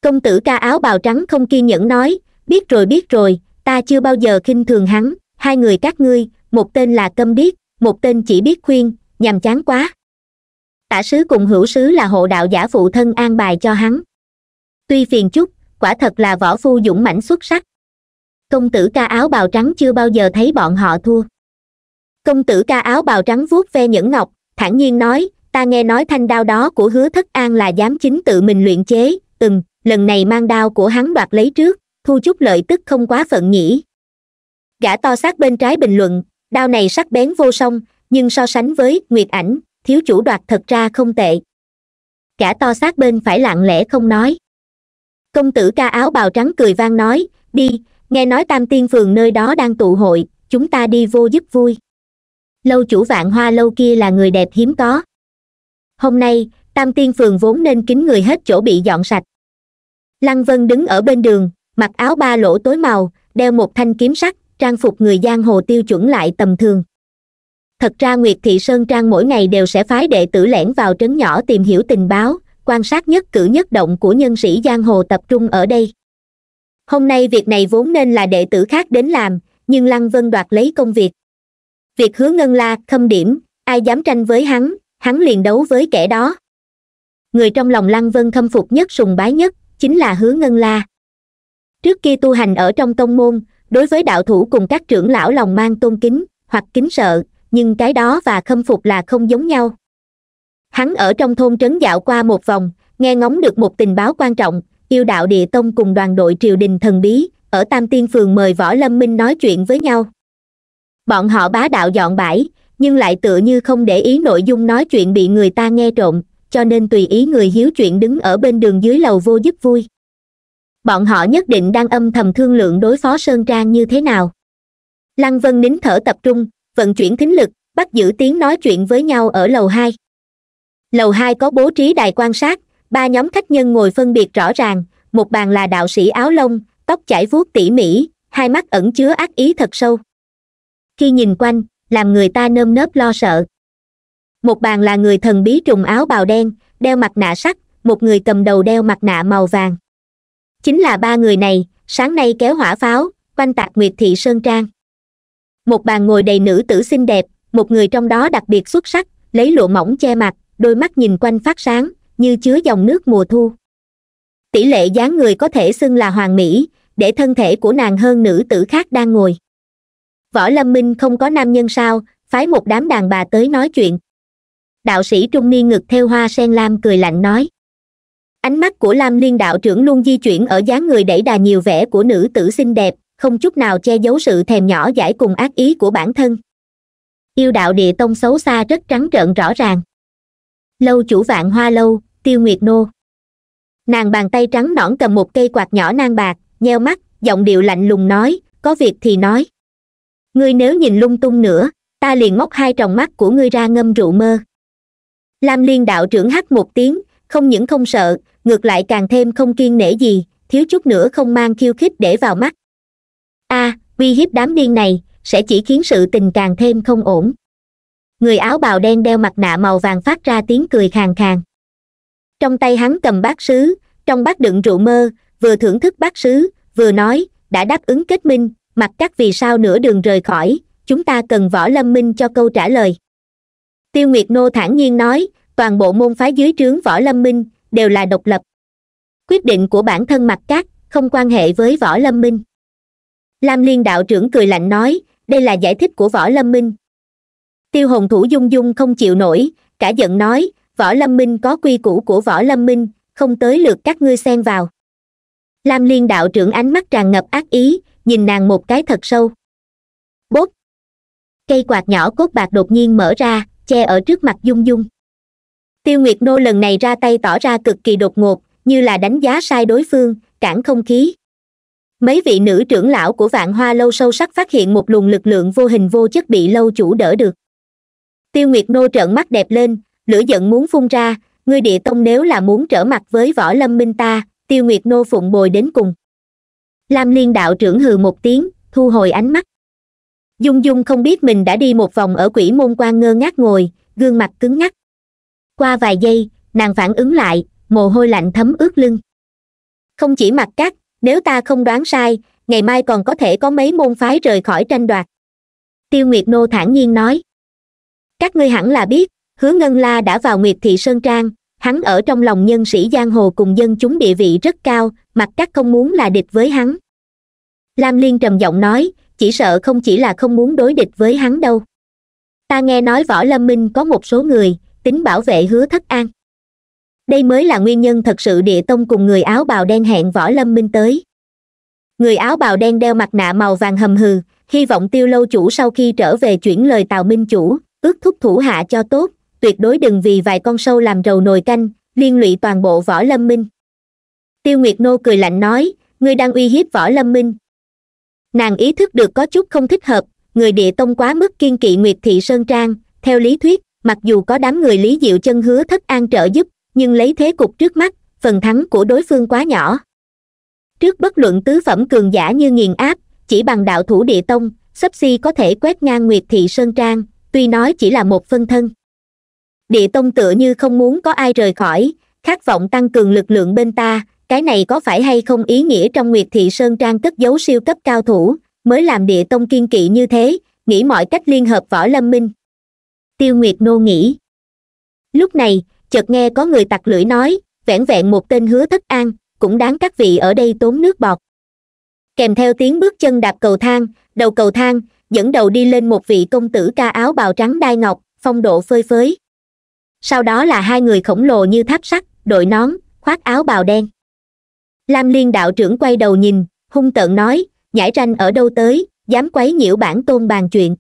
công tử ca áo bào trắng không kiên nhẫn nói biết rồi biết rồi ta chưa bao giờ k thường hắn hai người các ngươi một tên là câm điếc một tên chỉ biết khuyên nhằm chán quá tả sứ cùng hữu sứ là hộ đạo giả phụ thân an bài cho hắn tuy phiền chút quả thật là võ phu dũng mãnh xuất sắc công tử ca áo bào trắng chưa bao giờ thấy bọn họ thua công tử ca áo bào trắng vuốt ve nhẫn ngọc thản nhiên nói ta nghe nói thanh đao đó của hứa thất an là dám chính tự mình luyện chế từng lần này mang đao của hắn đoạt lấy trước thu chút lợi tức không quá phận nhỉ gã to sát bên trái bình luận đao này sắc bén vô song nhưng so sánh với nguyệt ảnh thiếu chủ đoạt thật ra không tệ gã to sát bên phải lặng lẽ không nói công tử ca áo bào trắng cười vang nói đi nghe nói tam tiên phường nơi đó đang tụ hội chúng ta đi vô giúp vui lâu chủ vạn hoa lâu kia là người đẹp hiếm có hôm nay tam tiên phường vốn nên kính người hết chỗ bị dọn sạch lăng vân đứng ở bên đường mặc áo ba lỗ tối màu đeo một thanh kiếm sắt trang phục người giang hồ tiêu chuẩn lại tầm thường thật ra nguyệt thị sơn trang mỗi ngày đều sẽ phái đệ tử lẻn vào trấn nhỏ tìm hiểu tình báo quan sát nhất cử nhất động của nhân sĩ giang hồ tập trung ở đây hôm nay việc này vốn nên là đệ tử khác đến làm nhưng lăng vân đoạt lấy công việc việc hứa ngân la khâm điểm ai dám tranh với hắn hắn liền đấu với kẻ đó người trong lòng lăng vân khâm phục nhất sùng bái nhất chính là hứa ngân la trước kia tu hành ở trong tông môn đối với đạo thủ cùng các trưởng lão lòng mang tôn kính hoặc kính sợ nhưng cái đó và khâm phục là không giống nhau hắn ở trong thôn trấn dạo qua một vòng nghe ngóng được một tình báo quan trọng yêu đạo địa tông cùng đoàn đội triều đình thần bí ở tam tiên phường mời võ lâm minh nói chuyện với nhau bọn họ bá đạo dọn bãi nhưng lại tựa như không để ý nội dung nói chuyện bị người ta nghe trộm cho nên tùy ý người hiếu chuyện đứng ở bên đường dưới lầu vô giúp vui bọn họ nhất định đang âm thầm thương lượng đối phó sơn trang như thế nào lăng vân nín thở tập trung vận chuyển thính lực bắt giữ tiếng nói chuyện với nhau ở lầu hai lầu hai có bố trí đài quan sát ba nhóm khách nhân ngồi phân biệt rõ ràng một bàn là đạo sĩ áo lông tóc chải vuốt tỉ mỉ hai mắt ẩn chứa ác ý thật sâu khi nhìn quanh làm người ta nơm nớp lo sợ một bàn là người thần bí trùng áo bào đen đeo mặt nạ sắt một người cầm đầu đeo mặt nạ màu vàng chính là ba người này sáng nay kéo hỏa pháo quanh tạc nguyệt thị sơn trang một bàn ngồi đầy nữ tử xinh đẹp một người trong đó đặc biệt xuất sắc lấy lụa mỏng che mặt đôi mắt nhìn quanh phát sáng như chứa dòng nước mùa thu tỷ lệ dáng người có thể xưng là hoàng mỹ để thân thể của nàng hơn nữ tử khác đang ngồi võ lâm minh không có nam nhân sao phái một đám đàn bà tới nói chuyện đạo sĩ trung niên ngực theo hoa sen lam cười lạnh nói ánh mắt của lam liên đạo trưởng luôn di chuyển ở dáng người đẩy đà nhiều vẻ của nữ tử xinh đẹp không chút nào che giấu sự thèm nhỏ giải cùng ác ý của bản thân yêu đạo địa tông xấu xa rất trắng trợn rõ ràng lâu chủ vạn hoa lâu tiêu nguyệt nô nàng bàn tay trắng nõn cầm một cây quạt nhỏ nang bạc nheo mắt giọng điệu lạnh lùng nói có việc thì nói ngươi nếu nhìn lung tung nữa ta liền móc hai tròng mắt của ngươi ra ngâm rượu mơ lam liên đạo trưởng hắt một tiếng không những không sợ ngược lại càng thêm không kiên nể gì thiếu chút nữa không mang khiêu khích để vào mắt a à, uy hiếp đám điên này sẽ chỉ khiến sự tình càng thêm không ổn người áo bào đen đeo mặt nạ màu vàng phát ra tiếng cười khàn khàn trong tay hắn cầm bát sứ trong bát đựng rượu mơ vừa thưởng thức bát sứ vừa nói đã đáp ứng kết minh mặt cắt vì sao nửa đường rời khỏi chúng ta cần võ lâm minh cho câu trả lời tiêu nguyệt nô thản nhiên nói toàn bộ môn phái dưới trướng võ lâm minh đều là độc lập quyết định của bản thân mặt cắt không quan hệ với võ lâm minh lam liên đạo trưởng cười lạnh nói đây là giải thích của võ lâm minh tiêu hồng thủ dung dung không chịu nổi cả giận nói võ lâm minh có quy củ của võ lâm minh không tới lượt các ngươi xen vào lam liên đạo trưởng ánh mắt tràn ngập ác ý nhìn nàng một cái thật sâu bốp cây quạt nhỏ cốt bạc đột nhiên mở ra che ở trước mặt dung dung tiêu nguyệt nô lần này ra tay tỏ ra cực kỳ đột ngột như là đánh giá sai đối phương cản không khí mấy vị nữ trưởng lão của vạn hoa lâu sâu sắc phát hiện một luồng lực lượng vô hình vô chất bị lâu chủ đỡ được tiêu nguyệt nô trợn mắt đẹp lên lửa giận muốn phun ra ngươi địa tông nếu là muốn trở mặt với võ lâm minh ta tiêu nguyệt nô phụng bồi đến cùng lam liên đạo trưởng hừ một tiếng thu hồi ánh mắt dung dung không biết mình đã đi một vòng ở quỷ môn quan ngơ ngác ngồi gương mặt cứng ngắc qua vài giây nàng phản ứng lại mồ hôi lạnh thấm ướt lưng không chỉ mặt cắt nếu ta không đoán sai ngày mai còn có thể có mấy môn phái rời khỏi tranh đoạt tiêu nguyệt nô thản nhiên nói các ngươi hẳn là biết hứa ngân la đã vào nguyệt thị sơn trang hắn ở trong lòng nhân sĩ giang hồ cùng dân chúng địa vị rất cao mặt các không muốn là địch với hắn lam liên trầm giọng nói chỉ sợ không chỉ là không muốn đối địch với hắn đâu ta nghe nói võ lâm minh có một số người tính bảo vệ hứa thất an đây mới là nguyên nhân thật sự địa tông cùng người áo bào đen hẹn võ lâm minh tới người áo bào đen đeo mặt nạ màu vàng hầm hừ hy vọng tiêu lâu chủ sau khi trở về chuyển lời tào minh chủ ước thúc thủ hạ cho tốt tuyệt đối đừng vì vài con sâu làm rầu nồi canh liên lụy toàn bộ võ lâm minh tiêu nguyệt nô cười lạnh nói ngươi đang uy hiếp võ lâm minh nàng ý thức được có chút không thích hợp người địa tông quá mức kiên kỵ nguyệt thị sơn trang theo lý thuyết mặc dù có đám người lý diệu chân hứa thất an trợ giúp nhưng lấy thế cục trước mắt phần thắng của đối phương quá nhỏ trước bất luận tứ phẩm cường giả như nghiền áp chỉ bằng đạo thủ địa tông sấp xi si có thể quét ngang nguyệt thị sơn trang tuy nói chỉ là một phân thân địa tông tựa như không muốn có ai rời khỏi khát vọng tăng cường lực lượng bên ta cái này có phải hay không ý nghĩa trong nguyệt thị sơn trang cất giấu siêu cấp cao thủ mới làm địa tông kiên kỵ như thế nghĩ mọi cách liên hợp võ lâm minh tiêu nguyệt nô nghĩ lúc này chợt nghe có người tặc lưỡi nói vẻn vẹn một tên hứa thất an cũng đáng các vị ở đây tốn nước bọt kèm theo tiếng bước chân đạp cầu thang đầu cầu thang dẫn đầu đi lên một vị công tử ca áo bào trắng đai ngọc phong độ phơi phới sau đó là hai người khổng lồ như tháp sắt đội nón khoác áo bào đen lam liên đạo trưởng quay đầu nhìn hung tợn nói nhãi ranh ở đâu tới dám quấy nhiễu bản tôn bàn chuyện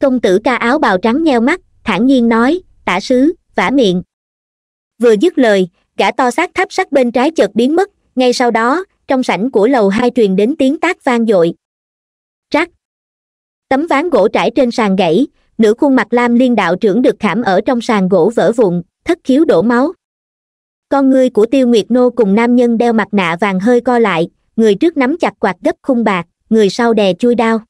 công tử ca áo bào trắng nheo mắt thản nhiên nói tả sứ vả miệng vừa dứt lời gã to xác tháp sắt bên trái chợt biến mất ngay sau đó trong sảnh của lầu hai truyền đến tiếng tác vang dội trắc tấm ván gỗ trải trên sàn gãy nửa khuôn mặt lam liên đạo trưởng được khảm ở trong sàn gỗ vỡ vụn thất khiếu đổ máu con ngươi của tiêu nguyệt nô cùng nam nhân đeo mặt nạ vàng hơi co lại người trước nắm chặt quạt gấp khung bạc người sau đè chui đao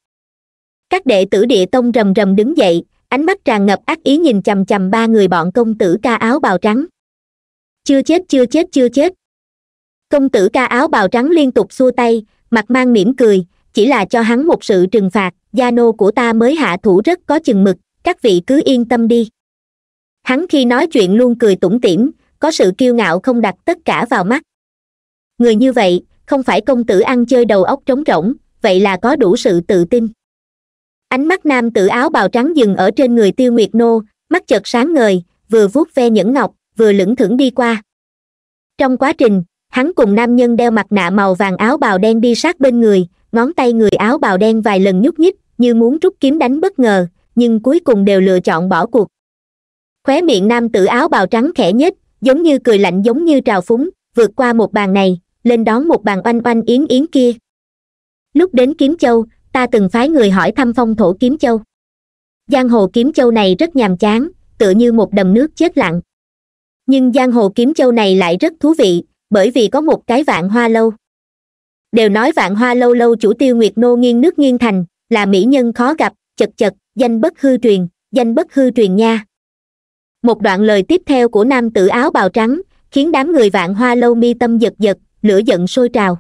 các đệ tử địa tông rầm rầm đứng dậy ánh mắt tràn ngập ác ý nhìn chằm chằm ba người bọn công tử ca áo bào trắng chưa chết chưa chết chưa chết công tử ca áo bào trắng liên tục xua tay mặt mang mỉm cười chỉ là cho hắn một sự trừng phạt gia nô của ta mới hạ thủ rất có chừng mực các vị cứ yên tâm đi hắn khi nói chuyện luôn cười tủm tỉm có sự kiêu ngạo không đặt tất cả vào mắt người như vậy không phải công tử ăn chơi đầu óc trống rỗng vậy là có đủ sự tự tin ánh mắt nam tử áo bào trắng dừng ở trên người tiêu nguyệt nô mắt chợt sáng ngời vừa vuốt ve nhẫn ngọc vừa lững thững đi qua trong quá trình hắn cùng nam nhân đeo mặt nạ màu vàng áo bào đen đi sát bên người ngón tay người áo bào đen vài lần nhúc nhích như muốn rút kiếm đánh bất ngờ nhưng cuối cùng đều lựa chọn bỏ cuộc khóe miệng nam tử áo bào trắng khẽ nhất giống như cười lạnh giống như trào phúng vượt qua một bàn này lên đón một bàn oanh oanh yến yến kia lúc đến kiếm châu ta từng phái người hỏi thăm phong thổ kiếm châu giang hồ kiếm châu này rất nhàm chán tựa như một đầm nước chết lặng nhưng giang hồ kiếm châu này lại rất thú vị bởi vì có một cái vạn hoa lâu đều nói vạn hoa lâu lâu chủ tiêu nguyệt nô nghiêng nước nghiêng thành là mỹ nhân khó gặp chật chật danh bất hư truyền danh bất hư truyền nha một đoạn lời tiếp theo của nam tử áo bào trắng khiến đám người vạn hoa lâu mi tâm giật giật lửa giận sôi trào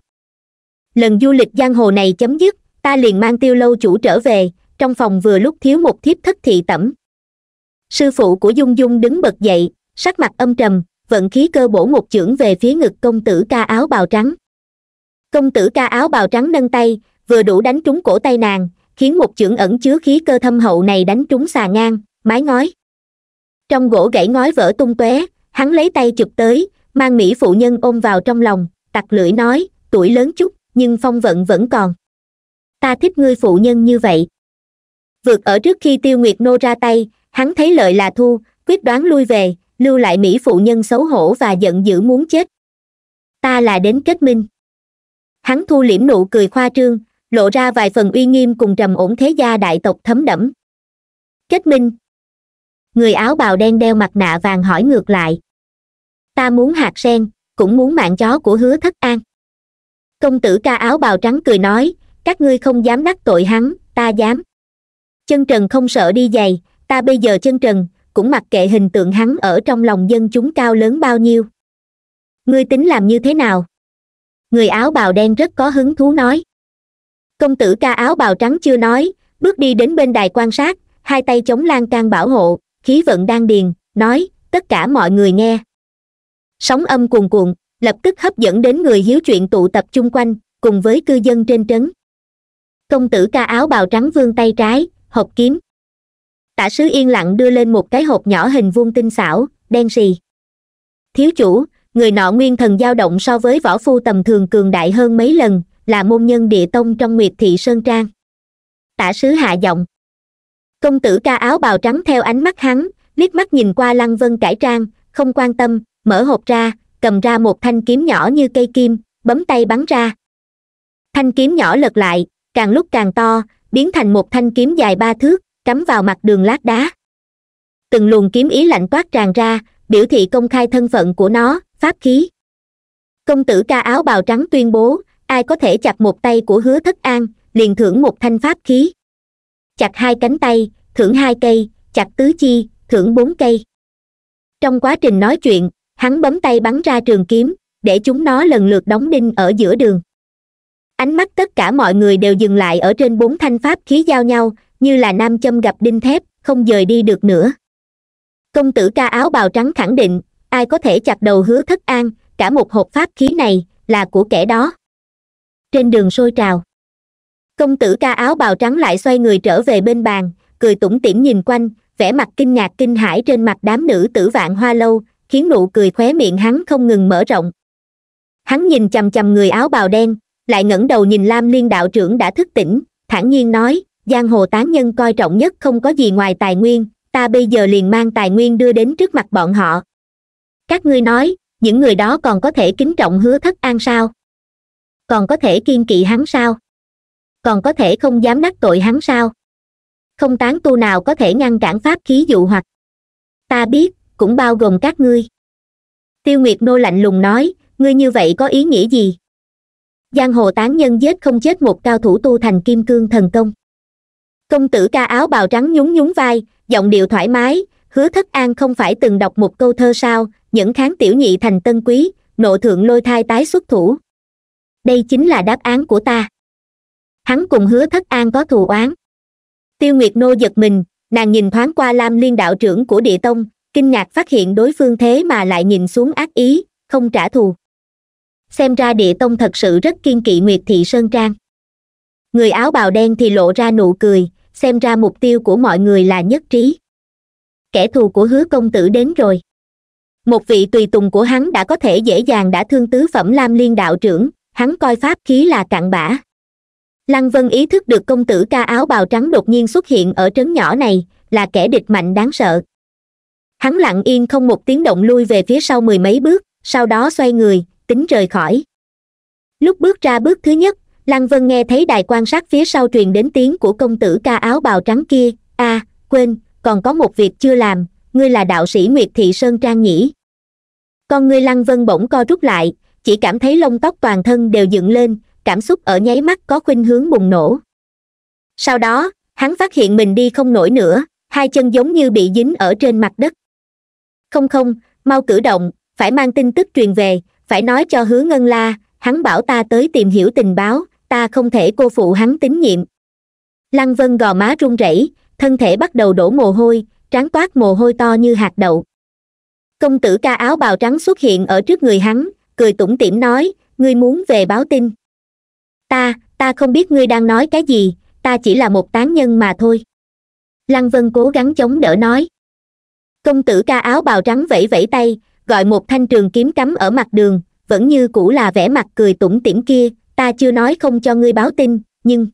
lần du lịch giang hồ này chấm dứt ta liền mang tiêu lâu chủ trở về trong phòng vừa lúc thiếu một thiếp thất thị tẩm sư phụ của dung dung đứng bật dậy sắc mặt âm trầm vận khí cơ bổ một chưởng về phía ngực công tử ca áo bào trắng công tử ca áo bào trắng nâng tay vừa đủ đánh trúng cổ tay nàng khiến một chưởng ẩn chứa khí cơ thâm hậu này đánh trúng xà ngang mái ngói trong gỗ gãy ngói vỡ tung tóe hắn lấy tay chụp tới mang mỹ phụ nhân ôm vào trong lòng tặc lưỡi nói tuổi lớn chút nhưng phong vận vẫn còn ta thích ngươi phụ nhân như vậy vượt ở trước khi tiêu nguyệt nô ra tay hắn thấy lợi là thu quyết đoán lui về lưu lại mỹ phụ nhân xấu hổ và giận dữ muốn chết ta là đến kết minh hắn thu liễm nụ cười khoa trương lộ ra vài phần uy nghiêm cùng trầm ổn thế gia đại tộc thấm đẫm kết minh người áo bào đen đeo mặt nạ vàng hỏi ngược lại ta muốn hạt sen cũng muốn mạng chó của hứa thất an công tử ca áo bào trắng cười nói các ngươi không dám đắc tội hắn ta dám chân trần không sợ đi giày ta bây giờ chân trần cũng mặc kệ hình tượng hắn ở trong lòng dân chúng cao lớn bao nhiêu ngươi tính làm như thế nào người áo bào đen rất có hứng thú nói công tử ca áo bào trắng chưa nói bước đi đến bên đài quan sát hai tay chống lan can bảo hộ khí vận đang điền nói tất cả mọi người nghe sóng âm cuồn cuộn lập tức hấp dẫn đến người hiếu chuyện tụ tập chung quanh cùng với cư dân trên trấn công tử ca áo bào trắng vương tay trái hộp kiếm tả sứ yên lặng đưa lên một cái hộp nhỏ hình vuông tinh xảo đen xì thiếu chủ người nọ nguyên thần dao động so với võ phu tầm thường cường đại hơn mấy lần là môn nhân địa tông trong nguyệt thị sơn trang tả sứ hạ giọng công tử ca áo bào trắng theo ánh mắt hắn liếc mắt nhìn qua lăng vân cải trang không quan tâm mở hộp ra cầm ra một thanh kiếm nhỏ như cây kim bấm tay bắn ra thanh kiếm nhỏ lật lại càng lúc càng to biến thành một thanh kiếm dài ba thước cắm vào mặt đường lát đá từng luồng kiếm ý lạnh toát tràn ra biểu thị công khai thân phận của nó pháp khí công tử ca áo bào trắng tuyên bố ai có thể chặt một tay của hứa thất an liền thưởng một thanh pháp khí chặt hai cánh tay thưởng hai cây chặt tứ chi thưởng bốn cây trong quá trình nói chuyện hắn bấm tay bắn ra trường kiếm để chúng nó lần lượt đóng đinh ở giữa đường ánh mắt tất cả mọi người đều dừng lại ở trên bốn thanh pháp khí giao nhau như là nam châm gặp đinh thép không rời đi được nữa công tử ca áo bào trắng khẳng định ai có thể chặt đầu hứa thất an cả một hộp pháp khí này là của kẻ đó trên đường sôi trào công tử ca áo bào trắng lại xoay người trở về bên bàn cười tủm tỉm nhìn quanh vẻ mặt kinh ngạc kinh hãi trên mặt đám nữ tử vạn hoa lâu khiến nụ cười khóe miệng hắn không ngừng mở rộng hắn nhìn chằm chằm người áo bào đen lại ngẩng đầu nhìn lam liên đạo trưởng đã thức tỉnh thản nhiên nói giang hồ tán nhân coi trọng nhất không có gì ngoài tài nguyên ta bây giờ liền mang tài nguyên đưa đến trước mặt bọn họ các ngươi nói những người đó còn có thể kính trọng hứa thất an sao còn có thể kiên kỵ hắn sao còn có thể không dám đắc tội hắn sao không tán tu nào có thể ngăn cản pháp khí dụ hoặc ta biết cũng bao gồm các ngươi tiêu nguyệt nô lạnh lùng nói ngươi như vậy có ý nghĩa gì giang hồ tán nhân giết không chết một cao thủ tu thành kim cương thần công công tử ca áo bào trắng nhún nhún vai giọng điệu thoải mái hứa thất an không phải từng đọc một câu thơ sao những kháng tiểu nhị thành tân quý nộ thượng lôi thai tái xuất thủ đây chính là đáp án của ta hắn cùng hứa thất an có thù oán tiêu nguyệt nô giật mình nàng nhìn thoáng qua lam liên đạo trưởng của địa tông kinh ngạc phát hiện đối phương thế mà lại nhìn xuống ác ý không trả thù xem ra địa tông thật sự rất kiên kỵ nguyệt thị sơn trang người áo bào đen thì lộ ra nụ cười xem ra mục tiêu của mọi người là nhất trí kẻ thù của hứa công tử đến rồi một vị tùy tùng của hắn đã có thể dễ dàng đã thương tứ phẩm lam liên đạo trưởng hắn coi pháp khí là cặn bã lăng vân ý thức được công tử ca áo bào trắng đột nhiên xuất hiện ở trấn nhỏ này là kẻ địch mạnh đáng sợ hắn lặng yên không một tiếng động lui về phía sau mười mấy bước sau đó xoay người tính rời khỏi lúc bước ra bước thứ nhất lăng vân nghe thấy đài quan sát phía sau truyền đến tiếng của công tử ca áo bào trắng kia a à, quên còn có một việc chưa làm ngươi là đạo sĩ nguyệt thị sơn trang nhỉ con ngươi lăng vân bỗng co rút lại chỉ cảm thấy lông tóc toàn thân đều dựng lên cảm xúc ở nháy mắt có khuynh hướng bùng nổ sau đó hắn phát hiện mình đi không nổi nữa hai chân giống như bị dính ở trên mặt đất không không mau cử động phải mang tin tức truyền về phải nói cho hứa ngân la hắn bảo ta tới tìm hiểu tình báo ta không thể cô phụ hắn tín nhiệm lăng vân gò má run rẩy thân thể bắt đầu đổ mồ hôi trán toát mồ hôi to như hạt đậu công tử ca áo bào trắng xuất hiện ở trước người hắn cười tủm tỉm nói ngươi muốn về báo tin ta ta không biết ngươi đang nói cái gì ta chỉ là một tán nhân mà thôi lăng vân cố gắng chống đỡ nói công tử ca áo bào trắng vẫy vẫy tay gọi một thanh trường kiếm cắm ở mặt đường vẫn như cũ là vẻ mặt cười tủm tỉm kia ta chưa nói không cho ngươi báo tin nhưng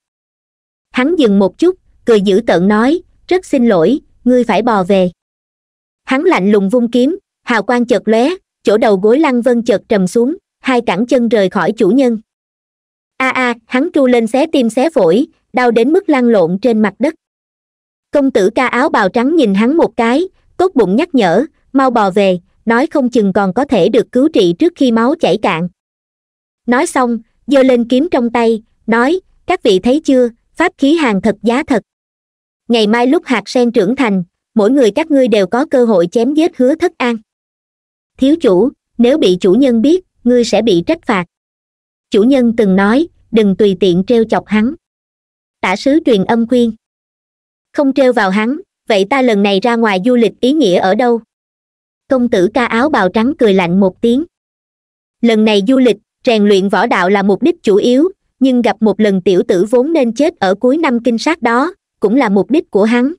hắn dừng một chút cười dữ tợn nói rất xin lỗi ngươi phải bò về hắn lạnh lùng vung kiếm hào quang chợt lóe chỗ đầu gối lăng vân chợt trầm xuống hai cẳng chân rời khỏi chủ nhân a a hắn tru lên xé tim xé phổi đau đến mức lăn lộn trên mặt đất công tử ca áo bào trắng nhìn hắn một cái tốt bụng nhắc nhở mau bò về nói không chừng còn có thể được cứu trị trước khi máu chảy cạn nói xong giơ lên kiếm trong tay nói các vị thấy chưa pháp khí hàng thật giá thật ngày mai lúc hạt sen trưởng thành mỗi người các ngươi đều có cơ hội chém giết hứa thất an thiếu chủ nếu bị chủ nhân biết ngươi sẽ bị trách phạt chủ nhân từng nói đừng tùy tiện t chọc hắn tả sứ truyền âm khuyên không t vào hắn vậy ta lần này ra ngoài du lịch ý nghĩa ở đâu công tử ca áo bào trắng cười lạnh một tiếng lần này du lịch rèn luyện võ đạo là mục đích chủ yếu nhưng gặp một lần tiểu tử vốn nên chết ở cuối năm kinh sát đó cũng là mục đích của hắn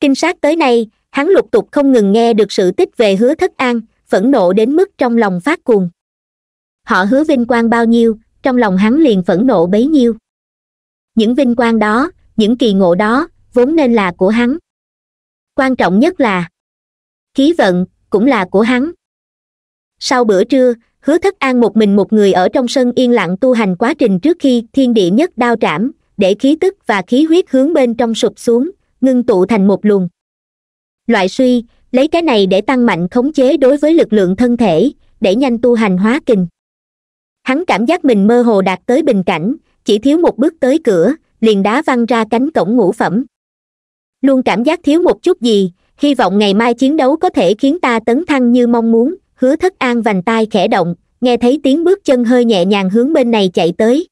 kinh sát tới nay hắn lục tục không ngừng nghe được sự tích về hứa thất an phẫn nộ đến mức trong lòng phát cuồng họ hứa vinh quang bao nhiêu trong lòng hắn liền phẫn nộ bấy nhiêu những vinh quang đó những kỳ ngộ đó vốn nên là của hắn quan trọng nhất là khí vận cũng là của hắn sau bữa trưa hứa thất an một mình một người ở trong sân yên lặng tu hành quá trình trước khi thiên địa nhất đao trảm để khí tức và khí huyết hướng bên trong sụp xuống ngưng tụ thành một luồng loại suy lấy cái này để tăng mạnh khống chế đối với lực lượng thân thể để nhanh tu hành hóa kình hắn cảm giác mình mơ hồ đạt tới bình cảnh chỉ thiếu một bước tới cửa liền đá văng ra cánh cổng ngũ phẩm luôn cảm giác thiếu một chút gì hy vọng ngày mai chiến đấu có thể khiến ta tấn thăng như mong muốn hứa thất an vành tai khẽ động nghe thấy tiếng bước chân hơi nhẹ nhàng hướng bên này chạy tới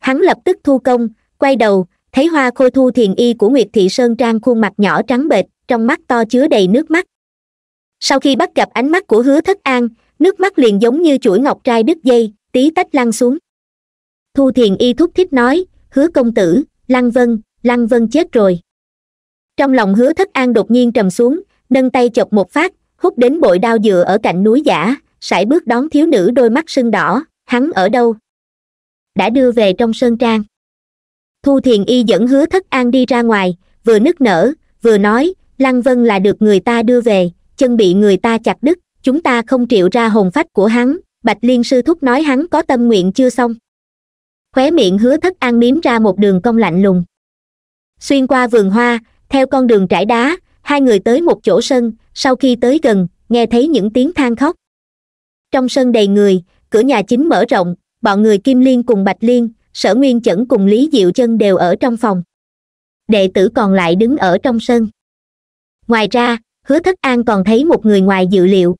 hắn lập tức thu công quay đầu thấy hoa khôi thu thiền y của nguyệt thị sơn trang khuôn mặt nhỏ trắng bệch trong mắt to chứa đầy nước mắt sau khi bắt gặp ánh mắt của hứa thất an nước mắt liền giống như chuỗi ngọc trai đứt dây tí tách lăn xuống thu thiền y thúc thích nói hứa công tử lăng vân lăng vân chết rồi trong lòng hứa thất an đột nhiên trầm xuống nâng tay chọc một phát hút đến bội đao dựa ở cạnh núi giả sải bước đón thiếu nữ đôi mắt sưng đỏ hắn ở đâu đã đưa về trong sơn trang thu thiền y dẫn hứa thất an đi ra ngoài vừa nức nở vừa nói lăng vân là được người ta đưa về chân bị người ta chặt đứt chúng ta không triệu ra hồn phách của hắn bạch liên sư thúc nói hắn có tâm nguyện chưa xong khóe miệng hứa thất an miếm ra một đường cong lạnh lùng xuyên qua vườn hoa theo con đường trải đá hai người tới một chỗ sân sau khi tới gần nghe thấy những tiếng than khóc trong sân đầy người cửa nhà chính mở rộng bọn người kim liên cùng bạch liên sở nguyên chẩn cùng lý diệu chân đều ở trong phòng đệ tử còn lại đứng ở trong sân ngoài ra hứa thất an còn thấy một người ngoài dự liệu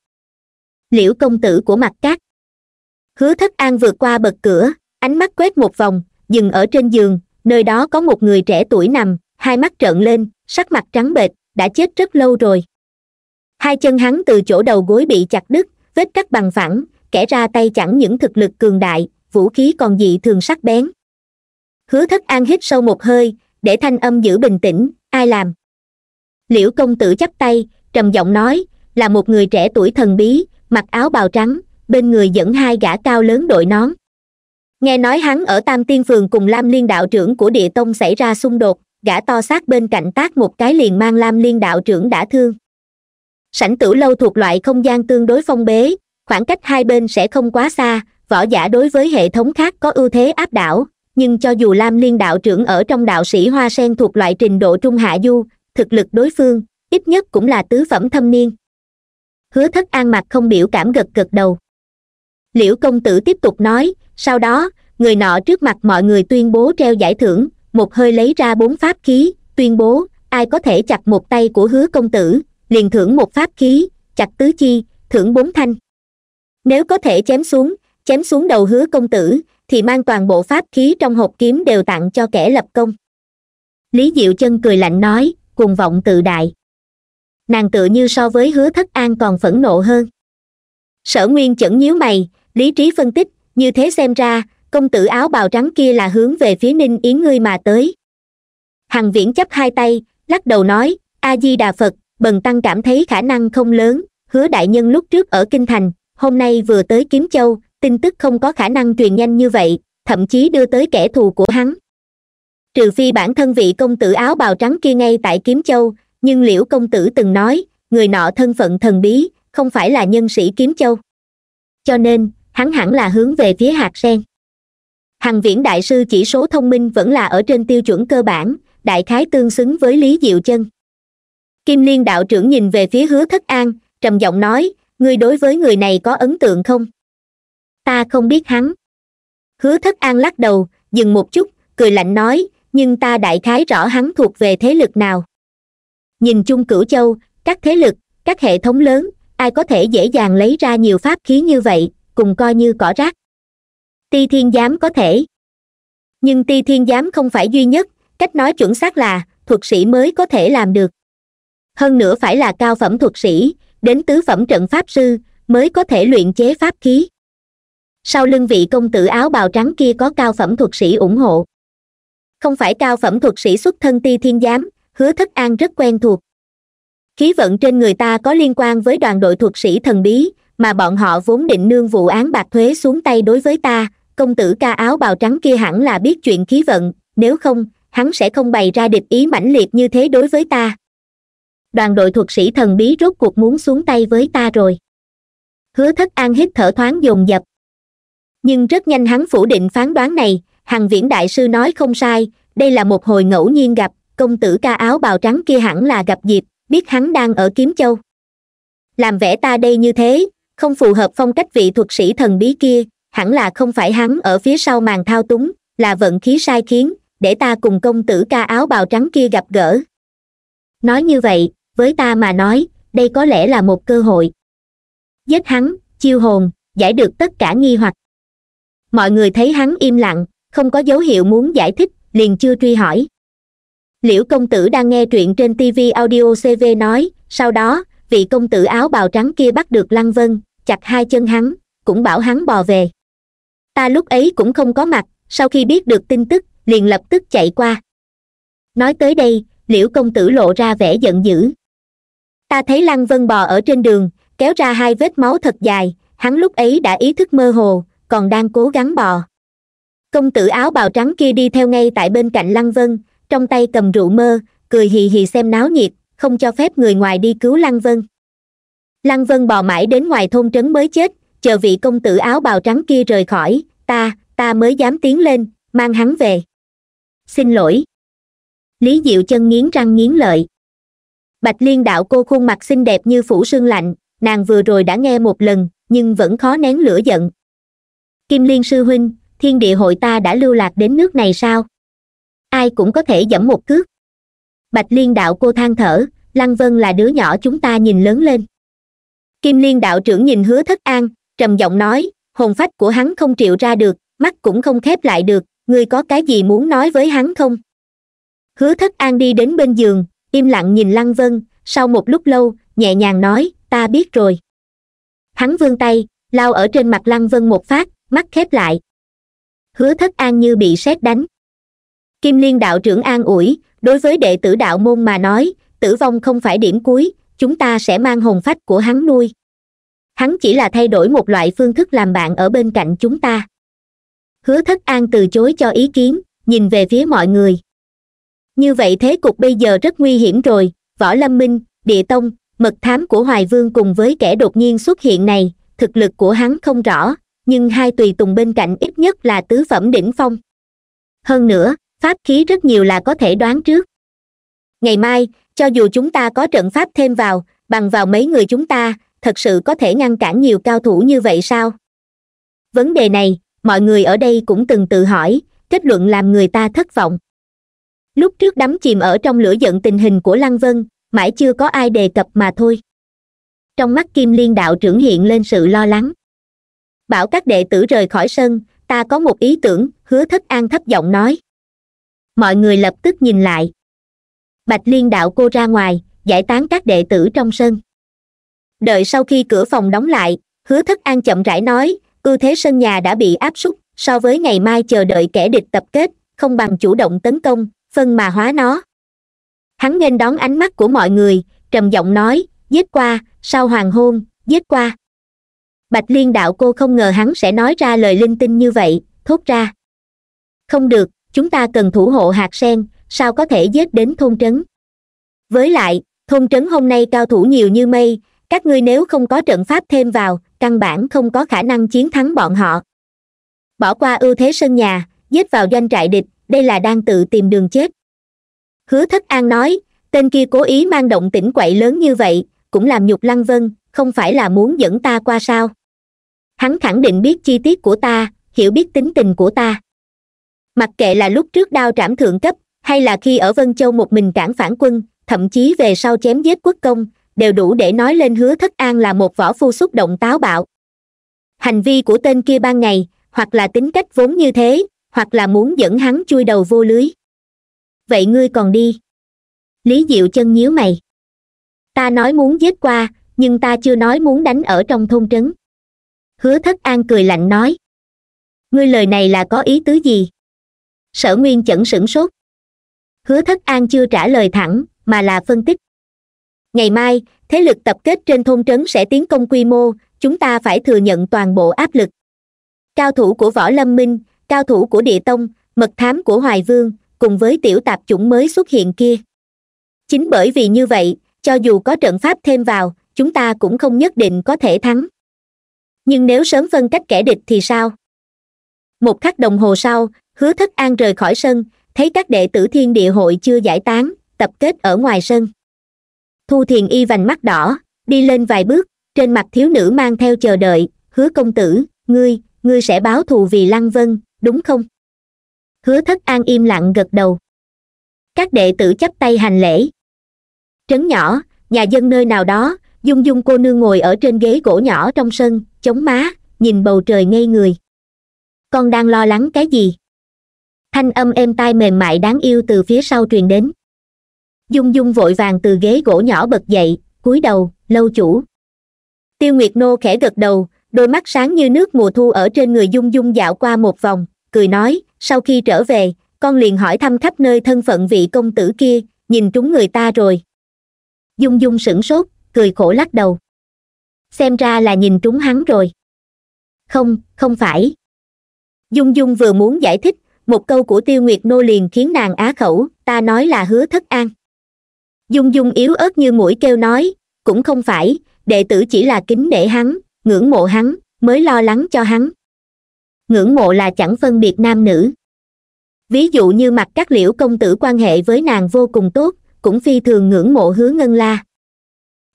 liễu công tử của mặt cát hứa thất an vượt qua bậc cửa ánh mắt quét một vòng dừng ở trên giường nơi đó có một người trẻ tuổi nằm hai mắt trợn lên sắc mặt trắng bệch đã chết rất lâu rồi hai chân hắn từ chỗ đầu gối bị chặt đứt vết cắt bằng phẳng kẻ ra tay chẳng những thực lực cường đại vũ khí còn dị thường sắc bén hứa thất an hít sâu một hơi để thanh âm giữ bình tĩnh ai làm liễu công tử chắp tay trầm giọng nói là một người trẻ tuổi thần bí mặc áo bào trắng bên người dẫn hai gã cao lớn đội nón nghe nói hắn ở tam tiên phường cùng lam liên đạo trưởng của địa tông xảy ra xung đột gã to xác bên cạnh tác một cái liền mang lam liên đạo trưởng đã thương sảnh tử lâu thuộc loại không gian tương đối phong bế khoảng cách hai bên sẽ không quá xa võ giả đối với hệ thống khác có ưu thế áp đảo nhưng cho dù lam liên đạo trưởng ở trong đạo sĩ hoa sen thuộc loại trình độ trung hạ du thực lực đối phương ít nhất cũng là tứ phẩm thâm niên hứa thất an mặt không biểu cảm gật gật đầu liễu công tử tiếp tục nói sau đó người nọ trước mặt mọi người tuyên bố treo giải thưởng một hơi lấy ra bốn pháp khí tuyên bố ai có thể chặt một tay của hứa công tử liền thưởng một pháp khí chặt tứ chi thưởng bốn thanh nếu có thể chém xuống chém xuống đầu hứa công tử thì mang toàn bộ pháp khí trong hộp kiếm đều tặng cho kẻ lập công lý diệu chân cười lạnh nói cuồng vọng tự đại nàng tự như so với hứa thất an còn phẫn nộ hơn sở nguyên chẩn nhíu mày lý trí phân tích như thế xem ra công tử áo bào trắng kia là hướng về phía ninh yến ngươi mà tới hằng viễn chấp hai tay lắc đầu nói a di đà phật bần tăng cảm thấy khả năng không lớn hứa đại nhân lúc trước ở kinh thành hôm nay vừa tới kiếm châu tin tức không có khả năng truyền nhanh như vậy thậm chí đưa tới kẻ thù của hắn trừ phi bản thân vị công tử áo bào trắng kia ngay tại kiếm châu nhưng liễu công tử từng nói người nọ thân phận thần bí không phải là nhân sĩ kiếm châu cho nên hắn hẳn là hướng về phía hạt sen hằng viễn đại sư chỉ số thông minh vẫn là ở trên tiêu chuẩn cơ bản đại khái tương xứng với lý diệu chân kim liên đạo trưởng nhìn về phía hứa thất an trầm giọng nói ngươi đối với người này có ấn tượng không ta không biết hắn hứa thất an lắc đầu dừng một chút cười lạnh nói nhưng ta đại khái rõ hắn thuộc về thế lực nào nhìn chung cửu châu các thế lực các hệ thống lớn ai có thể dễ dàng lấy ra nhiều pháp khí như vậy cùng coi như cỏ rác ti thiên giám có thể nhưng ti thiên giám không phải duy nhất cách nói chuẩn xác là thuật sĩ mới có thể làm được hơn nữa phải là cao phẩm thuật sĩ đến tứ phẩm trận pháp sư mới có thể luyện chế pháp khí sau lưng vị công tử áo bào trắng kia có cao phẩm thuật sĩ ủng hộ không phải cao phẩm thuật sĩ xuất thân ti thiên giám hứa thất an rất quen thuộc khí vận trên người ta có liên quan với đoàn đội thuật sĩ thần bí mà bọn họ vốn định nương vụ án bạc thuế xuống tay đối với ta công tử ca áo bào trắng kia hẳn là biết chuyện khí vận nếu không hắn sẽ không bày ra địch ý mãnh liệt như thế đối với ta đoàn đội thuật sĩ thần bí rốt cuộc muốn xuống tay với ta rồi hứa thất an hít thở thoáng dồn dập nhưng rất nhanh hắn phủ định phán đoán này hằng viễn đại sư nói không sai đây là một hồi ngẫu nhiên gặp công tử ca áo bào trắng kia hẳn là gặp dịp biết hắn đang ở kiếm châu làm vẻ ta đây như thế không phù hợp phong cách vị thuật sĩ thần bí kia hẳn là không phải hắn ở phía sau màn thao túng là vận khí sai khiến để ta cùng công tử ca áo bào trắng kia gặp gỡ nói như vậy với ta mà nói đây có lẽ là một cơ hội giết hắn chiêu hồn giải được tất cả nghi hoặc mọi người thấy hắn im lặng không có dấu hiệu muốn giải thích liền chưa truy hỏi liễu công tử đang nghe truyện trên tv audio cv nói sau đó vị công tử áo bào trắng kia bắt được lăng vân chặt hai chân hắn cũng bảo hắn bò về ta lúc ấy cũng không có mặt sau khi biết được tin tức liền lập tức chạy qua nói tới đây liễu công tử lộ ra vẻ giận dữ ta thấy lăng vân bò ở trên đường kéo ra hai vết máu thật dài hắn lúc ấy đã ý thức mơ hồ còn đang cố gắng bò công tử áo bào trắng kia đi theo ngay tại bên cạnh lăng vân trong tay cầm rượu mơ cười hì hì xem náo nhiệt không cho phép người ngoài đi cứu lăng vân lăng vân bò mãi đến ngoài thôn trấn mới chết chờ vị công tử áo bào trắng kia rời khỏi ta ta mới dám tiến lên mang hắn về xin lỗi lý diệu chân nghiến răng nghiến lợi bạch liên đạo cô khuôn mặt xinh đẹp như phủ sương lạnh nàng vừa rồi đã nghe một lần nhưng vẫn khó nén lửa giận kim liên sư huynh thiên địa hội ta đã lưu lạc đến nước này sao ai cũng có thể dẫm một cước bạch liên đạo cô than thở lăng vân là đứa nhỏ chúng ta nhìn lớn lên kim liên đạo trưởng nhìn hứa thất an trầm giọng nói hồn phách của hắn không triệu ra được mắt cũng không khép lại được ngươi có cái gì muốn nói với hắn không hứa thất an đi đến bên giường im lặng nhìn lăng vân sau một lúc lâu nhẹ nhàng nói ta biết rồi hắn vươn tay lao ở trên mặt lăng vân một phát mắt khép lại hứa thất an như bị sét đánh kim liên đạo trưởng an ủi đối với đệ tử đạo môn mà nói tử vong không phải điểm cuối chúng ta sẽ mang hồn phách của hắn nuôi hắn chỉ là thay đổi một loại phương thức làm bạn ở bên cạnh chúng ta hứa thất an từ chối cho ý kiến nhìn về phía mọi người như vậy thế cục bây giờ rất nguy hiểm rồi võ lâm minh địa tông mật thám của hoài vương cùng với kẻ đột nhiên xuất hiện này thực lực của hắn không rõ nhưng hai tùy tùng bên cạnh ít nhất là tứ phẩm đỉnh phong hơn nữa pháp khí rất nhiều là có thể đoán trước ngày mai cho dù chúng ta có trận pháp thêm vào bằng vào mấy người chúng ta thật sự có thể ngăn cản nhiều cao thủ như vậy sao vấn đề này mọi người ở đây cũng từng tự hỏi kết luận làm người ta thất vọng lúc trước đắm chìm ở trong lửa giận tình hình của lăng vân mãi chưa có ai đề cập mà thôi trong mắt kim liên đạo trưởng hiện lên sự lo lắng bảo các đệ tử rời khỏi sân ta có một ý tưởng hứa thất an thấp giọng nói mọi người lập tức nhìn lại bạch liên đạo cô ra ngoài giải tán các đệ tử trong sân đợi sau khi cửa phòng đóng lại hứa thất an chậm rãi nói ưu thế sân nhà đã bị áp súc so với ngày mai chờ đợi kẻ địch tập kết không bằng chủ động tấn công phân mà hóa nó hắn nên đón ánh mắt của mọi người trầm giọng nói giết qua sau hoàng hôn giết qua bạch liên đạo cô không ngờ hắn sẽ nói ra lời linh tinh như vậy thốt ra không được chúng ta cần thủ hộ hạt sen sao có thể giết đến thôn trấn với lại thôn trấn hôm nay cao thủ nhiều như mây các ngươi nếu không có trận pháp thêm vào căn bản không có khả năng chiến thắng bọn họ bỏ qua ưu thế sân nhà giết vào doanh trại địch đây là đang tự tìm đường chết hứa thất an nói tên kia cố ý mang động tĩnh quậy lớn như vậy cũng làm nhục lăng vân không phải là muốn dẫn ta qua sao hắn khẳng định biết chi tiết của ta hiểu biết tính tình của ta mặc kệ là lúc trước đao trảm thượng cấp hay là khi ở vân châu một mình cản phản quân thậm chí về sau chém giết quốc công đều đủ để nói lên hứa thất an là một võ phu xúc động táo bạo hành vi của tên kia ban ngày hoặc là tính cách vốn như thế hoặc là muốn dẫn hắn chui đầu vô lưới vậy ngươi còn đi lý diệu chân nhíu mày ta nói muốn giết qua nhưng ta chưa nói muốn đánh ở trong thôn trấn hứa thất an cười lạnh nói ngươi lời này là có ý tứ gì sở nguyên chẩn sửng sốt hứa thất an chưa trả lời thẳng mà là phân tích ngày mai thế lực tập kết trên thôn trấn sẽ tiến công quy mô chúng ta phải thừa nhận toàn bộ áp lực cao thủ của võ lâm minh cao thủ của địa tông mật thám của hoài vương cùng với tiểu tạp chủng mới xuất hiện kia chính bởi vì như vậy cho dù có trận pháp thêm vào chúng ta cũng không nhất định có thể thắng nhưng nếu sớm phân cách kẻ địch thì sao một khắc đồng hồ sau hứa thất an rời khỏi sân thấy các đệ tử thiên địa hội chưa giải tán tập kết ở ngoài sân thu thiền y vành mắt đỏ đi lên vài bước trên mặt thiếu nữ mang theo chờ đợi hứa công tử ngươi ngươi sẽ báo thù vì lăng vân đúng không hứa thất an im lặng gật đầu các đệ tử chấp tay hành lễ trấn nhỏ nhà dân nơi nào đó dung dung cô nương ngồi ở trên ghế gỗ nhỏ trong sân chống má nhìn bầu trời ngây người con đang lo lắng cái gì thanh âm êm tai mềm mại đáng yêu từ phía sau truyền đến dung dung vội vàng từ ghế gỗ nhỏ bật dậy cúi đầu lâu chủ tiêu nguyệt nô khẽ gật đầu đôi mắt sáng như nước mùa thu ở trên người dung dung dạo qua một vòng cười nói sau khi trở về con liền hỏi thăm khắp nơi thân phận vị công tử kia nhìn trúng người ta rồi dung dung sửng sốt cười khổ lắc đầu xem ra là nhìn trúng hắn rồi không không phải dung dung vừa muốn giải thích một câu của tiêu nguyệt nô liền khiến nàng á khẩu ta nói là hứa thất an dung dung yếu ớt như mũi kêu nói cũng không phải đệ tử chỉ là kính nể hắn ngưỡng mộ hắn mới lo lắng cho hắn ngưỡng mộ là chẳng phân biệt nam nữ ví dụ như mặt các liễu công tử quan hệ với nàng vô cùng tốt cũng phi thường ngưỡng mộ hứa ngân la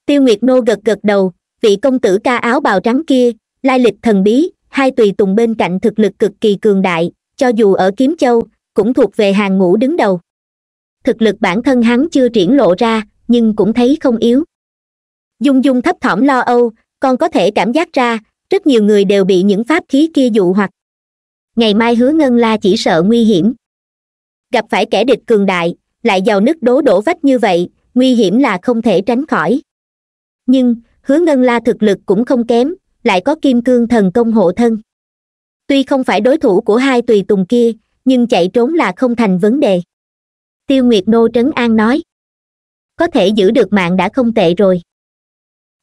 tiêu nguyệt nô gật gật đầu vị công tử ca áo bào trắng kia lai lịch thần bí hai tùy tùng bên cạnh thực lực cực kỳ cường đại cho dù ở kiếm châu cũng thuộc về hàng ngũ đứng đầu thực lực bản thân hắn chưa triển lộ ra nhưng cũng thấy không yếu dung dung thấp thỏm lo âu con có thể cảm giác ra rất nhiều người đều bị những pháp khí kia dụ hoặc ngày mai hứa ngân la chỉ sợ nguy hiểm gặp phải kẻ địch cường đại lại giàu nứt đố đổ vách như vậy nguy hiểm là không thể tránh khỏi nhưng hứa ngân la thực lực cũng không kém lại có kim cương thần công hộ thân tuy không phải đối thủ của hai tùy tùng kia nhưng chạy trốn là không thành vấn đề tiêu nguyệt nô trấn an nói có thể giữ được mạng đã không tệ rồi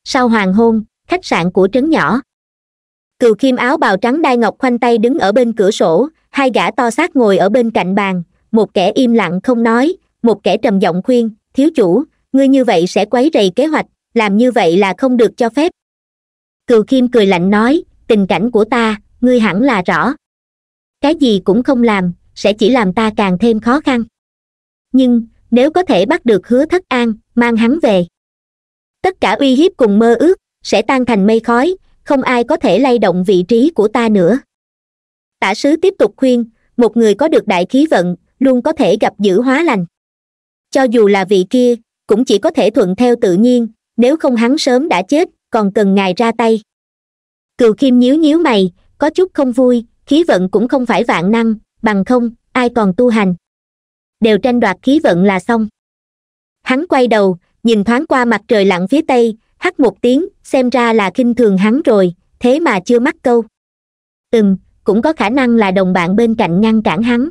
sau hoàng hôn khách sạn của trấn nhỏ cừu khiêm áo bào trắng đai ngọc khoanh tay đứng ở bên cửa sổ hai gã to xác ngồi ở bên cạnh bàn một kẻ im lặng không nói một kẻ trầm giọng khuyên thiếu chủ ngươi như vậy sẽ quấy rầy kế hoạch làm như vậy là không được cho phép cừu khiêm cười lạnh nói tình cảnh của ta ngươi hẳn là rõ cái gì cũng không làm sẽ chỉ làm ta càng thêm khó khăn nhưng nếu có thể bắt được hứa thất an mang hắn về tất cả uy hiếp cùng mơ ước sẽ tan thành mây khói không ai có thể lay động vị trí của ta nữa tả sứ tiếp tục khuyên một người có được đại khí vận luôn có thể gặp dữ hóa lành cho dù là vị kia cũng chỉ có thể thuận theo tự nhiên nếu không hắn sớm đã chết còn cần ngài ra tay cừu khiêm nhíu nhíu mày có chút không vui khí vận cũng không phải vạn năng bằng không ai còn tu hành đều tranh đoạt khí vận là xong hắn quay đầu nhìn thoáng qua mặt trời lặn phía tây hắt một tiếng xem ra là khinh thường hắn rồi thế mà chưa mắc câu từng cũng có khả năng là đồng bạn bên cạnh ngăn cản hắn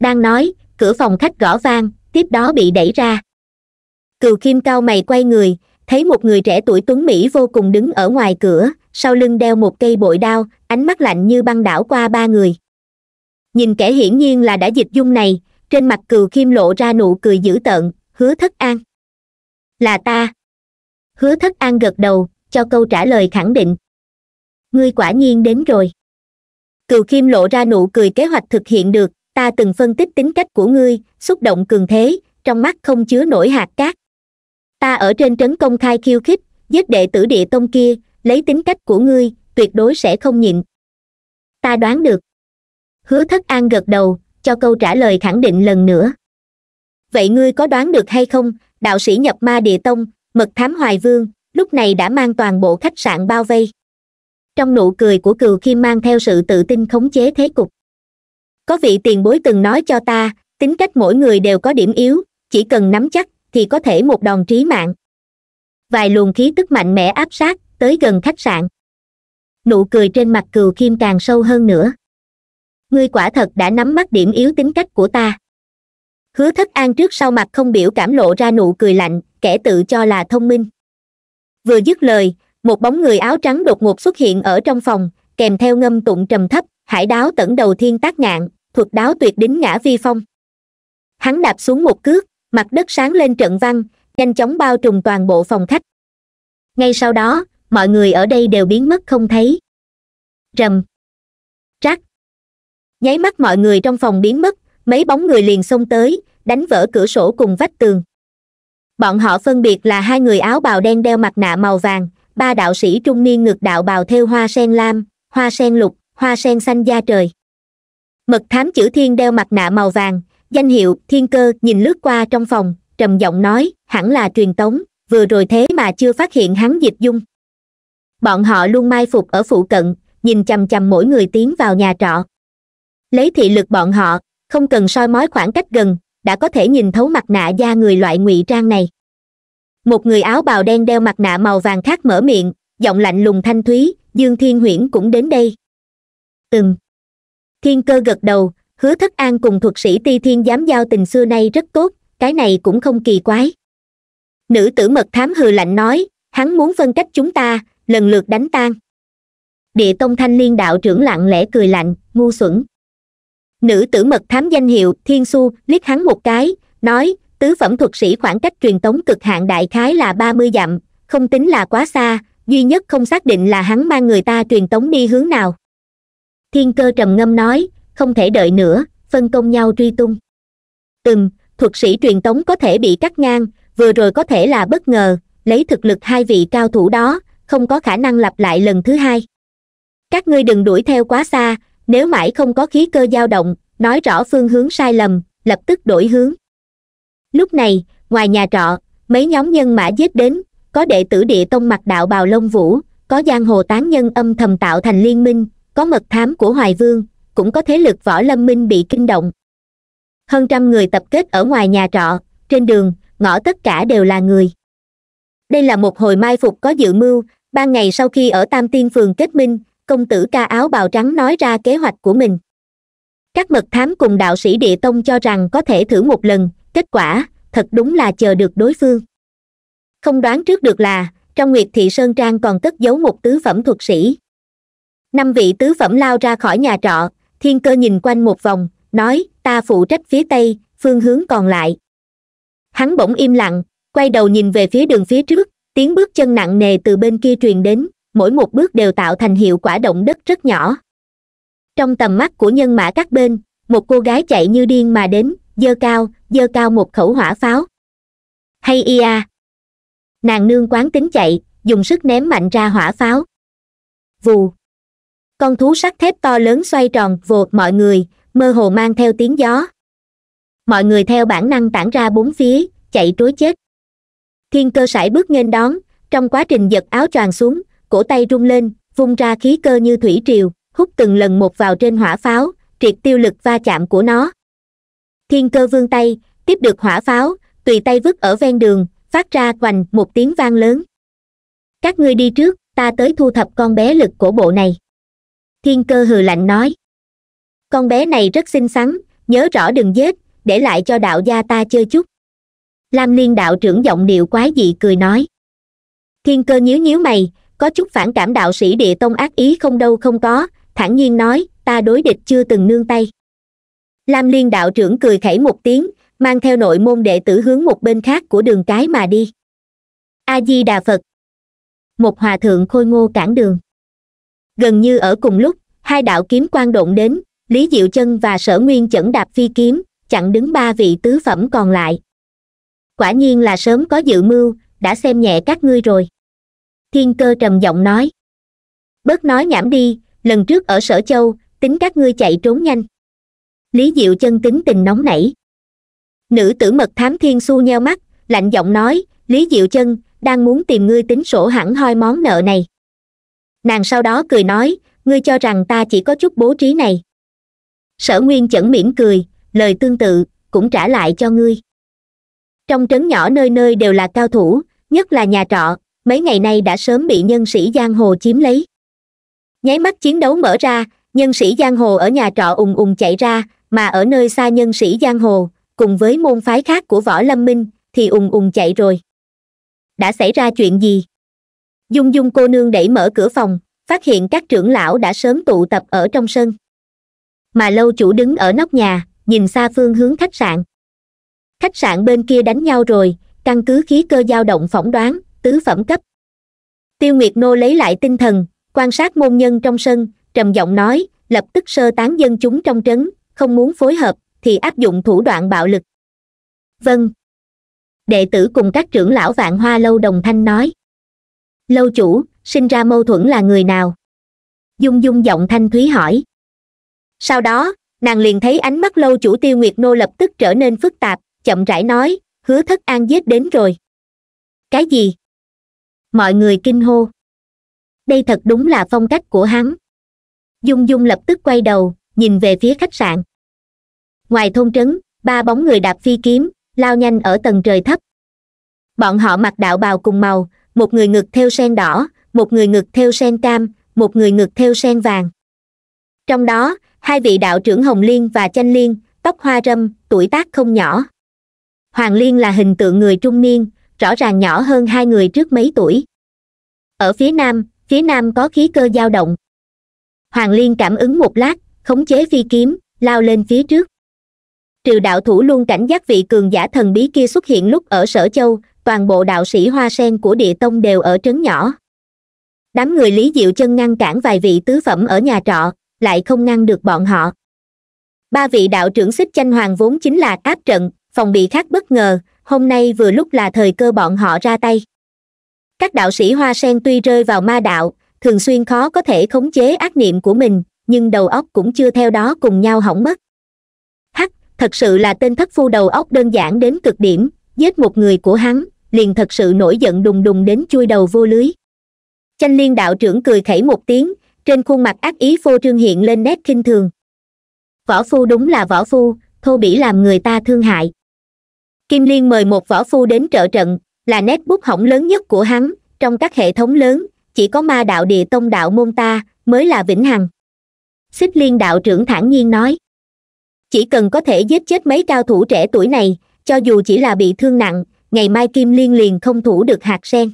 đang nói cửa phòng khách gõ vang tiếp đó bị đẩy ra cừu kim cao mày quay người thấy một người trẻ tuổi tuấn mỹ vô cùng đứng ở ngoài cửa sau lưng đeo một cây bội đao ánh mắt lạnh như băng đảo qua ba người nhìn kẻ hiển nhiên là đã dịch dung này trên mặt cừu khiêm lộ ra nụ cười dữ tợn hứa thất an là ta hứa thất an gật đầu cho câu trả lời khẳng định ngươi quả nhiên đến rồi cừu khiêm lộ ra nụ cười kế hoạch thực hiện được ta từng phân tích tính cách của ngươi xúc động cường thế trong mắt không chứa nổi hạt cát ta ở trên trấn công khai khiêu khích giết đệ tử địa tông kia lấy tính cách của ngươi tuyệt đối sẽ không nhịn ta đoán được hứa thất an gật đầu cho câu trả lời khẳng định lần nữa vậy ngươi có đoán được hay không đạo sĩ nhập ma địa tông mật thám hoài vương lúc này đã mang toàn bộ khách sạn bao vây trong nụ cười của cừu khi mang theo sự tự tin khống chế thế cục có vị tiền bối từng nói cho ta tính cách mỗi người đều có điểm yếu chỉ cần nắm chắc thì có thể một đòn trí mạng vài luồng khí tức mạnh mẽ áp sát tới gần khách sạn nụ cười trên mặt cừu kim càng sâu hơn nữa ngươi quả thật đã nắm bắt điểm yếu tính cách của ta hứa thất an trước sau mặt không biểu cảm lộ ra nụ cười lạnh kẻ tự cho là thông minh vừa dứt lời một bóng người áo trắng đột ngột xuất hiện ở trong phòng kèm theo ngâm tụng trầm thấp hải đáo tẩn đầu thiên tác ngạn thuật đáo tuyệt đính ngã vi phong hắn đạp xuống một cước mặt đất sáng lên trận văn nhanh chóng bao trùm toàn bộ phòng khách ngay sau đó mọi người ở đây đều biến mất không thấy Trầm nháy mắt mọi người trong phòng biến mất mấy bóng người liền xông tới đánh vỡ cửa sổ cùng vách tường bọn họ phân biệt là hai người áo bào đen đeo mặt nạ màu vàng ba đạo sĩ trung niên ngược đạo bào thêu hoa sen lam hoa sen lục hoa sen xanh da trời mật thám chữ thiên đeo mặt nạ màu vàng danh hiệu thiên cơ nhìn lướt qua trong phòng trầm giọng nói hẳn là truyền tống vừa rồi thế mà chưa phát hiện hắn dịch dung bọn họ luôn mai phục ở phụ cận nhìn chằm chằm mỗi người tiến vào nhà trọ lấy thị lực bọn họ không cần soi mói khoảng cách gần đã có thể nhìn thấu mặt nạ da người loại ngụy trang này một người áo bào đen đeo mặt nạ màu vàng khác mở miệng giọng lạnh lùng thanh thúy dương thiên huyễn cũng đến đây ừm thiên cơ gật đầu hứa thất an cùng thuật sĩ ti thiên giám giao tình xưa nay rất tốt cái này cũng không kỳ quái nữ tử mật thám hừ lạnh nói hắn muốn phân cách chúng ta lần lượt đánh tan địa tông thanh liên đạo trưởng lặng lẽ cười lạnh ngu xuẩn nữ tử mật thám danh hiệu thiên su liếc hắn một cái nói tứ phẩm thuật sĩ khoảng cách truyền tống cực hạn đại khái là ba mươi dặm không tính là quá xa duy nhất không xác định là hắn mang người ta truyền tống đi hướng nào thiên cơ trầm ngâm nói không thể đợi nữa phân công nhau truy tung từng thuật sĩ truyền tống có thể bị cắt ngang vừa rồi có thể là bất ngờ lấy thực lực hai vị cao thủ đó không có khả năng lặp lại lần thứ hai các ngươi đừng đuổi theo quá xa nếu mãi không có khí cơ dao động nói rõ phương hướng sai lầm lập tức đổi hướng lúc này ngoài nhà trọ mấy nhóm nhân mã giết đến có đệ tử địa tông mặc đạo bào lông vũ có giang hồ tán nhân âm thầm tạo thành liên minh có mật thám của hoài vương cũng có thế lực võ lâm minh bị kinh động hơn trăm người tập kết ở ngoài nhà trọ trên đường ngõ tất cả đều là người đây là một hồi mai phục có dự mưu ban ngày sau khi ở tam tiên phường kết minh công tử ca áo bào trắng nói ra kế hoạch của mình các mật thám cùng đạo sĩ địa tông cho rằng có thể thử một lần kết quả thật đúng là chờ được đối phương không đoán trước được là trong nguyệt thị sơn trang còn cất giấu một tứ phẩm thuật sĩ năm vị tứ phẩm lao ra khỏi nhà trọ thiên cơ nhìn quanh một vòng nói ta phụ trách phía tây phương hướng còn lại hắn bỗng im lặng quay đầu nhìn về phía đường phía trước tiếng bước chân nặng nề từ bên kia truyền đến mỗi một bước đều tạo thành hiệu quả động đất rất nhỏ trong tầm mắt của nhân mã các bên một cô gái chạy như điên mà đến dơ cao dơ cao một khẩu hỏa pháo hay ia nàng nương quán tính chạy dùng sức ném mạnh ra hỏa pháo vù con thú sắt thép to lớn xoay tròn vột mọi người mơ hồ mang theo tiếng gió mọi người theo bản năng tản ra bốn phía chạy trối chết thiên cơ sải bước nghênh đón trong quá trình giật áo choàng xuống cổ tay rung lên vung ra khí cơ như thủy triều hút từng lần một vào trên hỏa pháo triệt tiêu lực va chạm của nó thiên cơ vương tay tiếp được hỏa pháo tùy tay vứt ở ven đường phát ra quành một tiếng vang lớn các ngươi đi trước ta tới thu thập con bé lực cổ bộ này thiên cơ hừ lạnh nói con bé này rất xinh xắn nhớ rõ đừng giết để lại cho đạo gia ta chơi chút lam liên đạo trưởng giọng điệu quái dị cười nói thiên cơ nhíu nhíu mày có chút phản cảm đạo sĩ địa tông ác ý không đâu không có thản nhiên nói ta đối địch chưa từng nương tay lam liên đạo trưởng cười khẩy một tiếng mang theo nội môn đệ tử hướng một bên khác của đường cái mà đi a di đà phật một hòa thượng khôi ngô cản đường gần như ở cùng lúc hai đạo kiếm quan động đến lý diệu chân và sở nguyên chẩn đạp phi kiếm chặn đứng ba vị tứ phẩm còn lại quả nhiên là sớm có dự mưu đã xem nhẹ các ngươi rồi thiên cơ trầm giọng nói bớt nói nhảm đi lần trước ở sở châu tính các ngươi chạy trốn nhanh lý diệu chân tính tình nóng nảy nữ tử mật thám thiên su nheo mắt lạnh giọng nói lý diệu chân đang muốn tìm ngươi tính sổ hẳn hoi món nợ này nàng sau đó cười nói ngươi cho rằng ta chỉ có chút bố trí này sở nguyên chẩn mỉm cười lời tương tự cũng trả lại cho ngươi trong trấn nhỏ nơi nơi đều là cao thủ nhất là nhà trọ mấy ngày nay đã sớm bị nhân sĩ giang hồ chiếm lấy nháy mắt chiến đấu mở ra nhân sĩ giang hồ ở nhà trọ ùng ùng chạy ra mà ở nơi xa nhân sĩ giang hồ cùng với môn phái khác của võ lâm minh thì ùng ùng chạy rồi đã xảy ra chuyện gì dung dung cô nương đẩy mở cửa phòng phát hiện các trưởng lão đã sớm tụ tập ở trong sân mà lâu chủ đứng ở nóc nhà nhìn xa phương hướng khách sạn khách sạn bên kia đánh nhau rồi căn cứ khí cơ dao động phỏng đoán tứ phẩm cấp tiêu nguyệt nô lấy lại tinh thần quan sát môn nhân trong sân trầm giọng nói lập tức sơ tán dân chúng trong trấn không muốn phối hợp thì áp dụng thủ đoạn bạo lực vâng đệ tử cùng các trưởng lão vạn hoa lâu đồng thanh nói lâu chủ sinh ra mâu thuẫn là người nào dung dung giọng thanh thúy hỏi sau đó nàng liền thấy ánh mắt lâu chủ tiêu nguyệt nô lập tức trở nên phức tạp chậm rãi nói hứa thất an giết đến rồi cái gì mọi người kinh hô đây thật đúng là phong cách của hắn dung dung lập tức quay đầu nhìn về phía khách sạn ngoài thôn trấn ba bóng người đạp phi kiếm lao nhanh ở tầng trời thấp bọn họ mặc đạo bào cùng màu một người ngực theo sen đỏ một người ngực theo sen cam một người ngực theo sen vàng trong đó hai vị đạo trưởng hồng liên và chanh liên tóc hoa râm tuổi tác không nhỏ hoàng liên là hình tượng người trung niên rõ ràng nhỏ hơn hai người trước mấy tuổi ở phía nam phía nam có khí cơ dao động hoàng liên cảm ứng một lát khống chế phi kiếm lao lên phía trước triều đạo thủ luôn cảnh giác vị cường giả thần bí kia xuất hiện lúc ở sở châu toàn bộ đạo sĩ hoa sen của địa tông đều ở trấn nhỏ đám người lý diệu chân ngăn cản vài vị tứ phẩm ở nhà trọ lại không ngăn được bọn họ ba vị đạo trưởng xích chanh hoàng vốn chính là áp trận phòng bị khác bất ngờ hôm nay vừa lúc là thời cơ bọn họ ra tay các đạo sĩ hoa sen tuy rơi vào ma đạo thường xuyên khó có thể khống chế ác niệm của mình nhưng đầu óc cũng chưa theo đó cùng nhau hỏng mất hắc thật sự là tên thất phu đầu óc đơn giản đến cực điểm giết một người của hắn liền thật sự nổi giận đùng đùng đến chui đầu vô lưới chanh liên đạo trưởng cười khẩy một tiếng trên khuôn mặt ác ý phô trương hiện lên nét k thường võ phu đúng là võ phu thô bỉ làm người ta thương hại kim liên mời một võ phu đến trợ trận là nét bút hỏng lớn nhất của hắn trong các hệ thống lớn chỉ có ma đạo địa tông đạo môn ta mới là vĩnh hằng xích liên đạo trưởng thản nhiên nói chỉ cần có thể giết chết mấy cao thủ trẻ tuổi này cho dù chỉ là bị thương nặng ngày mai kim liên liền không thủ được hạt sen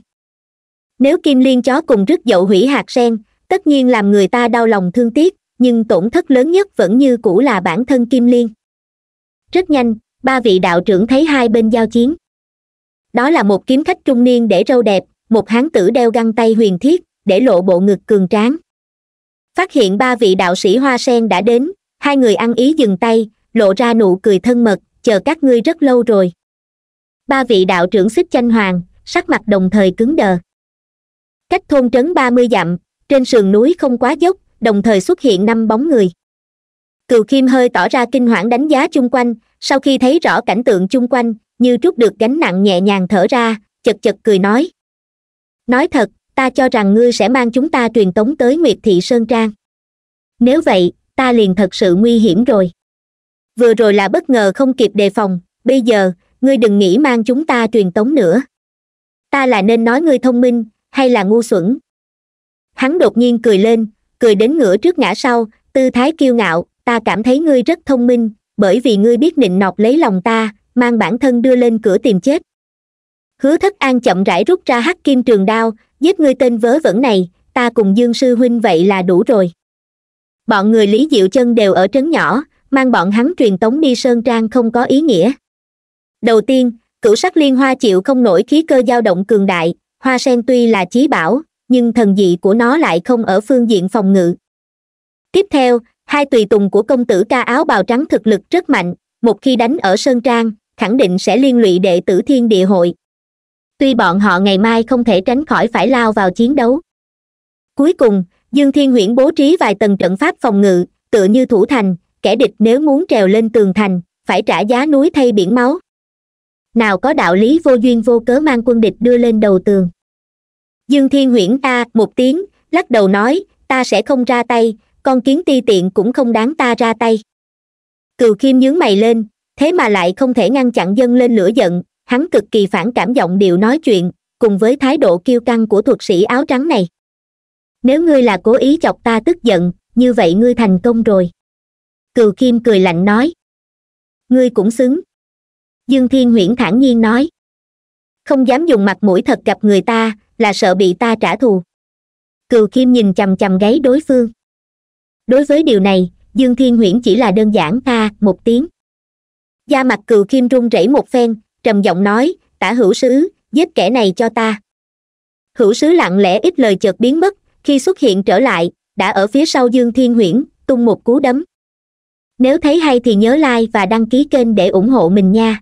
nếu kim liên chó cùng rứt dậu hủy hạt sen tất nhiên làm người ta đau lòng thương tiếc nhưng tổn thất lớn nhất vẫn như cũ là bản thân kim liên rất nhanh ba vị đạo trưởng thấy hai bên giao chiến đó là một kiếm khách trung niên để râu đẹp một hán tử đeo găng tay huyền thiết để lộ bộ ngực cường tráng phát hiện ba vị đạo sĩ hoa sen đã đến hai người ăn ý dừng tay lộ ra nụ cười thân mật chờ các ngươi rất lâu rồi ba vị đạo trưởng xích chanh hoàng sắc mặt đồng thời cứng đờ cách thôn trấn ba mươi dặm trên sườn núi không quá dốc đồng thời xuất hiện năm bóng người cừu kim hơi tỏ ra kinh hoảng đánh giá chung quanh sau khi thấy rõ cảnh tượng chung quanh như trút được gánh nặng nhẹ nhàng thở ra chật chật cười nói nói thật ta cho rằng ngươi sẽ mang chúng ta truyền tống tới nguyệt thị sơn trang nếu vậy ta liền thật sự nguy hiểm rồi vừa rồi là bất ngờ không kịp đề phòng bây giờ ngươi đừng nghĩ mang chúng ta truyền tống nữa ta là nên nói ngươi thông minh hay là ngu xuẩn hắn đột nhiên cười lên cười đến ngửa trước ngã sau tư thái kiêu ngạo ta cảm thấy ngươi rất thông minh bởi vì ngươi biết nịnh nọc lấy lòng ta mang bản thân đưa lên cửa tìm chết hứa thất an chậm rãi rút ra hắc kim trường đao giết ngươi tên vớ vẩn này ta cùng dương sư huynh vậy là đủ rồi bọn người lý diệu chân đều ở trấn nhỏ mang bọn hắn truyền tống đi sơn trang không có ý nghĩa đầu tiên cửu sắc liên hoa chịu không nổi khí cơ dao động cường đại hoa sen tuy là chí bảo nhưng thần dị của nó lại không ở phương diện phòng ngự tiếp theo hai tùy tùng của công tử ca áo bào trắng thực lực rất mạnh một khi đánh ở sơn trang khẳng định sẽ liên lụy đệ tử thiên địa hội tuy bọn họ ngày mai không thể tránh khỏi phải lao vào chiến đấu cuối cùng dương thiên huyễn bố trí vài tầng trận pháp phòng ngự tựa như thủ thành kẻ địch nếu muốn trèo lên tường thành phải trả giá núi thay biển máu nào có đạo lý vô duyên vô cớ mang quân địch đưa lên đầu tường dương thiên huyễn ta một tiếng lắc đầu nói ta sẽ không ra tay con kiến ti tiện cũng không đáng ta ra tay cừu khiêm nhướng mày lên thế mà lại không thể ngăn chặn dân lên lửa giận hắn cực kỳ phản cảm giọng điệu nói chuyện cùng với thái độ kiêu căng của thuật sĩ áo trắng này nếu ngươi là cố ý chọc ta tức giận như vậy ngươi thành công rồi cừu kim cười lạnh nói ngươi cũng xứng dương thiên huyễn thản nhiên nói không dám dùng mặt mũi thật gặp người ta là sợ bị ta trả thù cừu kim nhìn chằm chằm gáy đối phương đối với điều này dương thiên huyễn chỉ là đơn giản ta một tiếng da mặt cừu kim run rẩy một phen trầm giọng nói tả hữu sứ giết kẻ này cho ta hữu sứ lặng lẽ ít lời chợt biến mất khi xuất hiện trở lại đã ở phía sau dương thiên huyễn tung một cú đấm nếu thấy hay thì nhớ like và đăng ký kênh để ủng hộ mình nha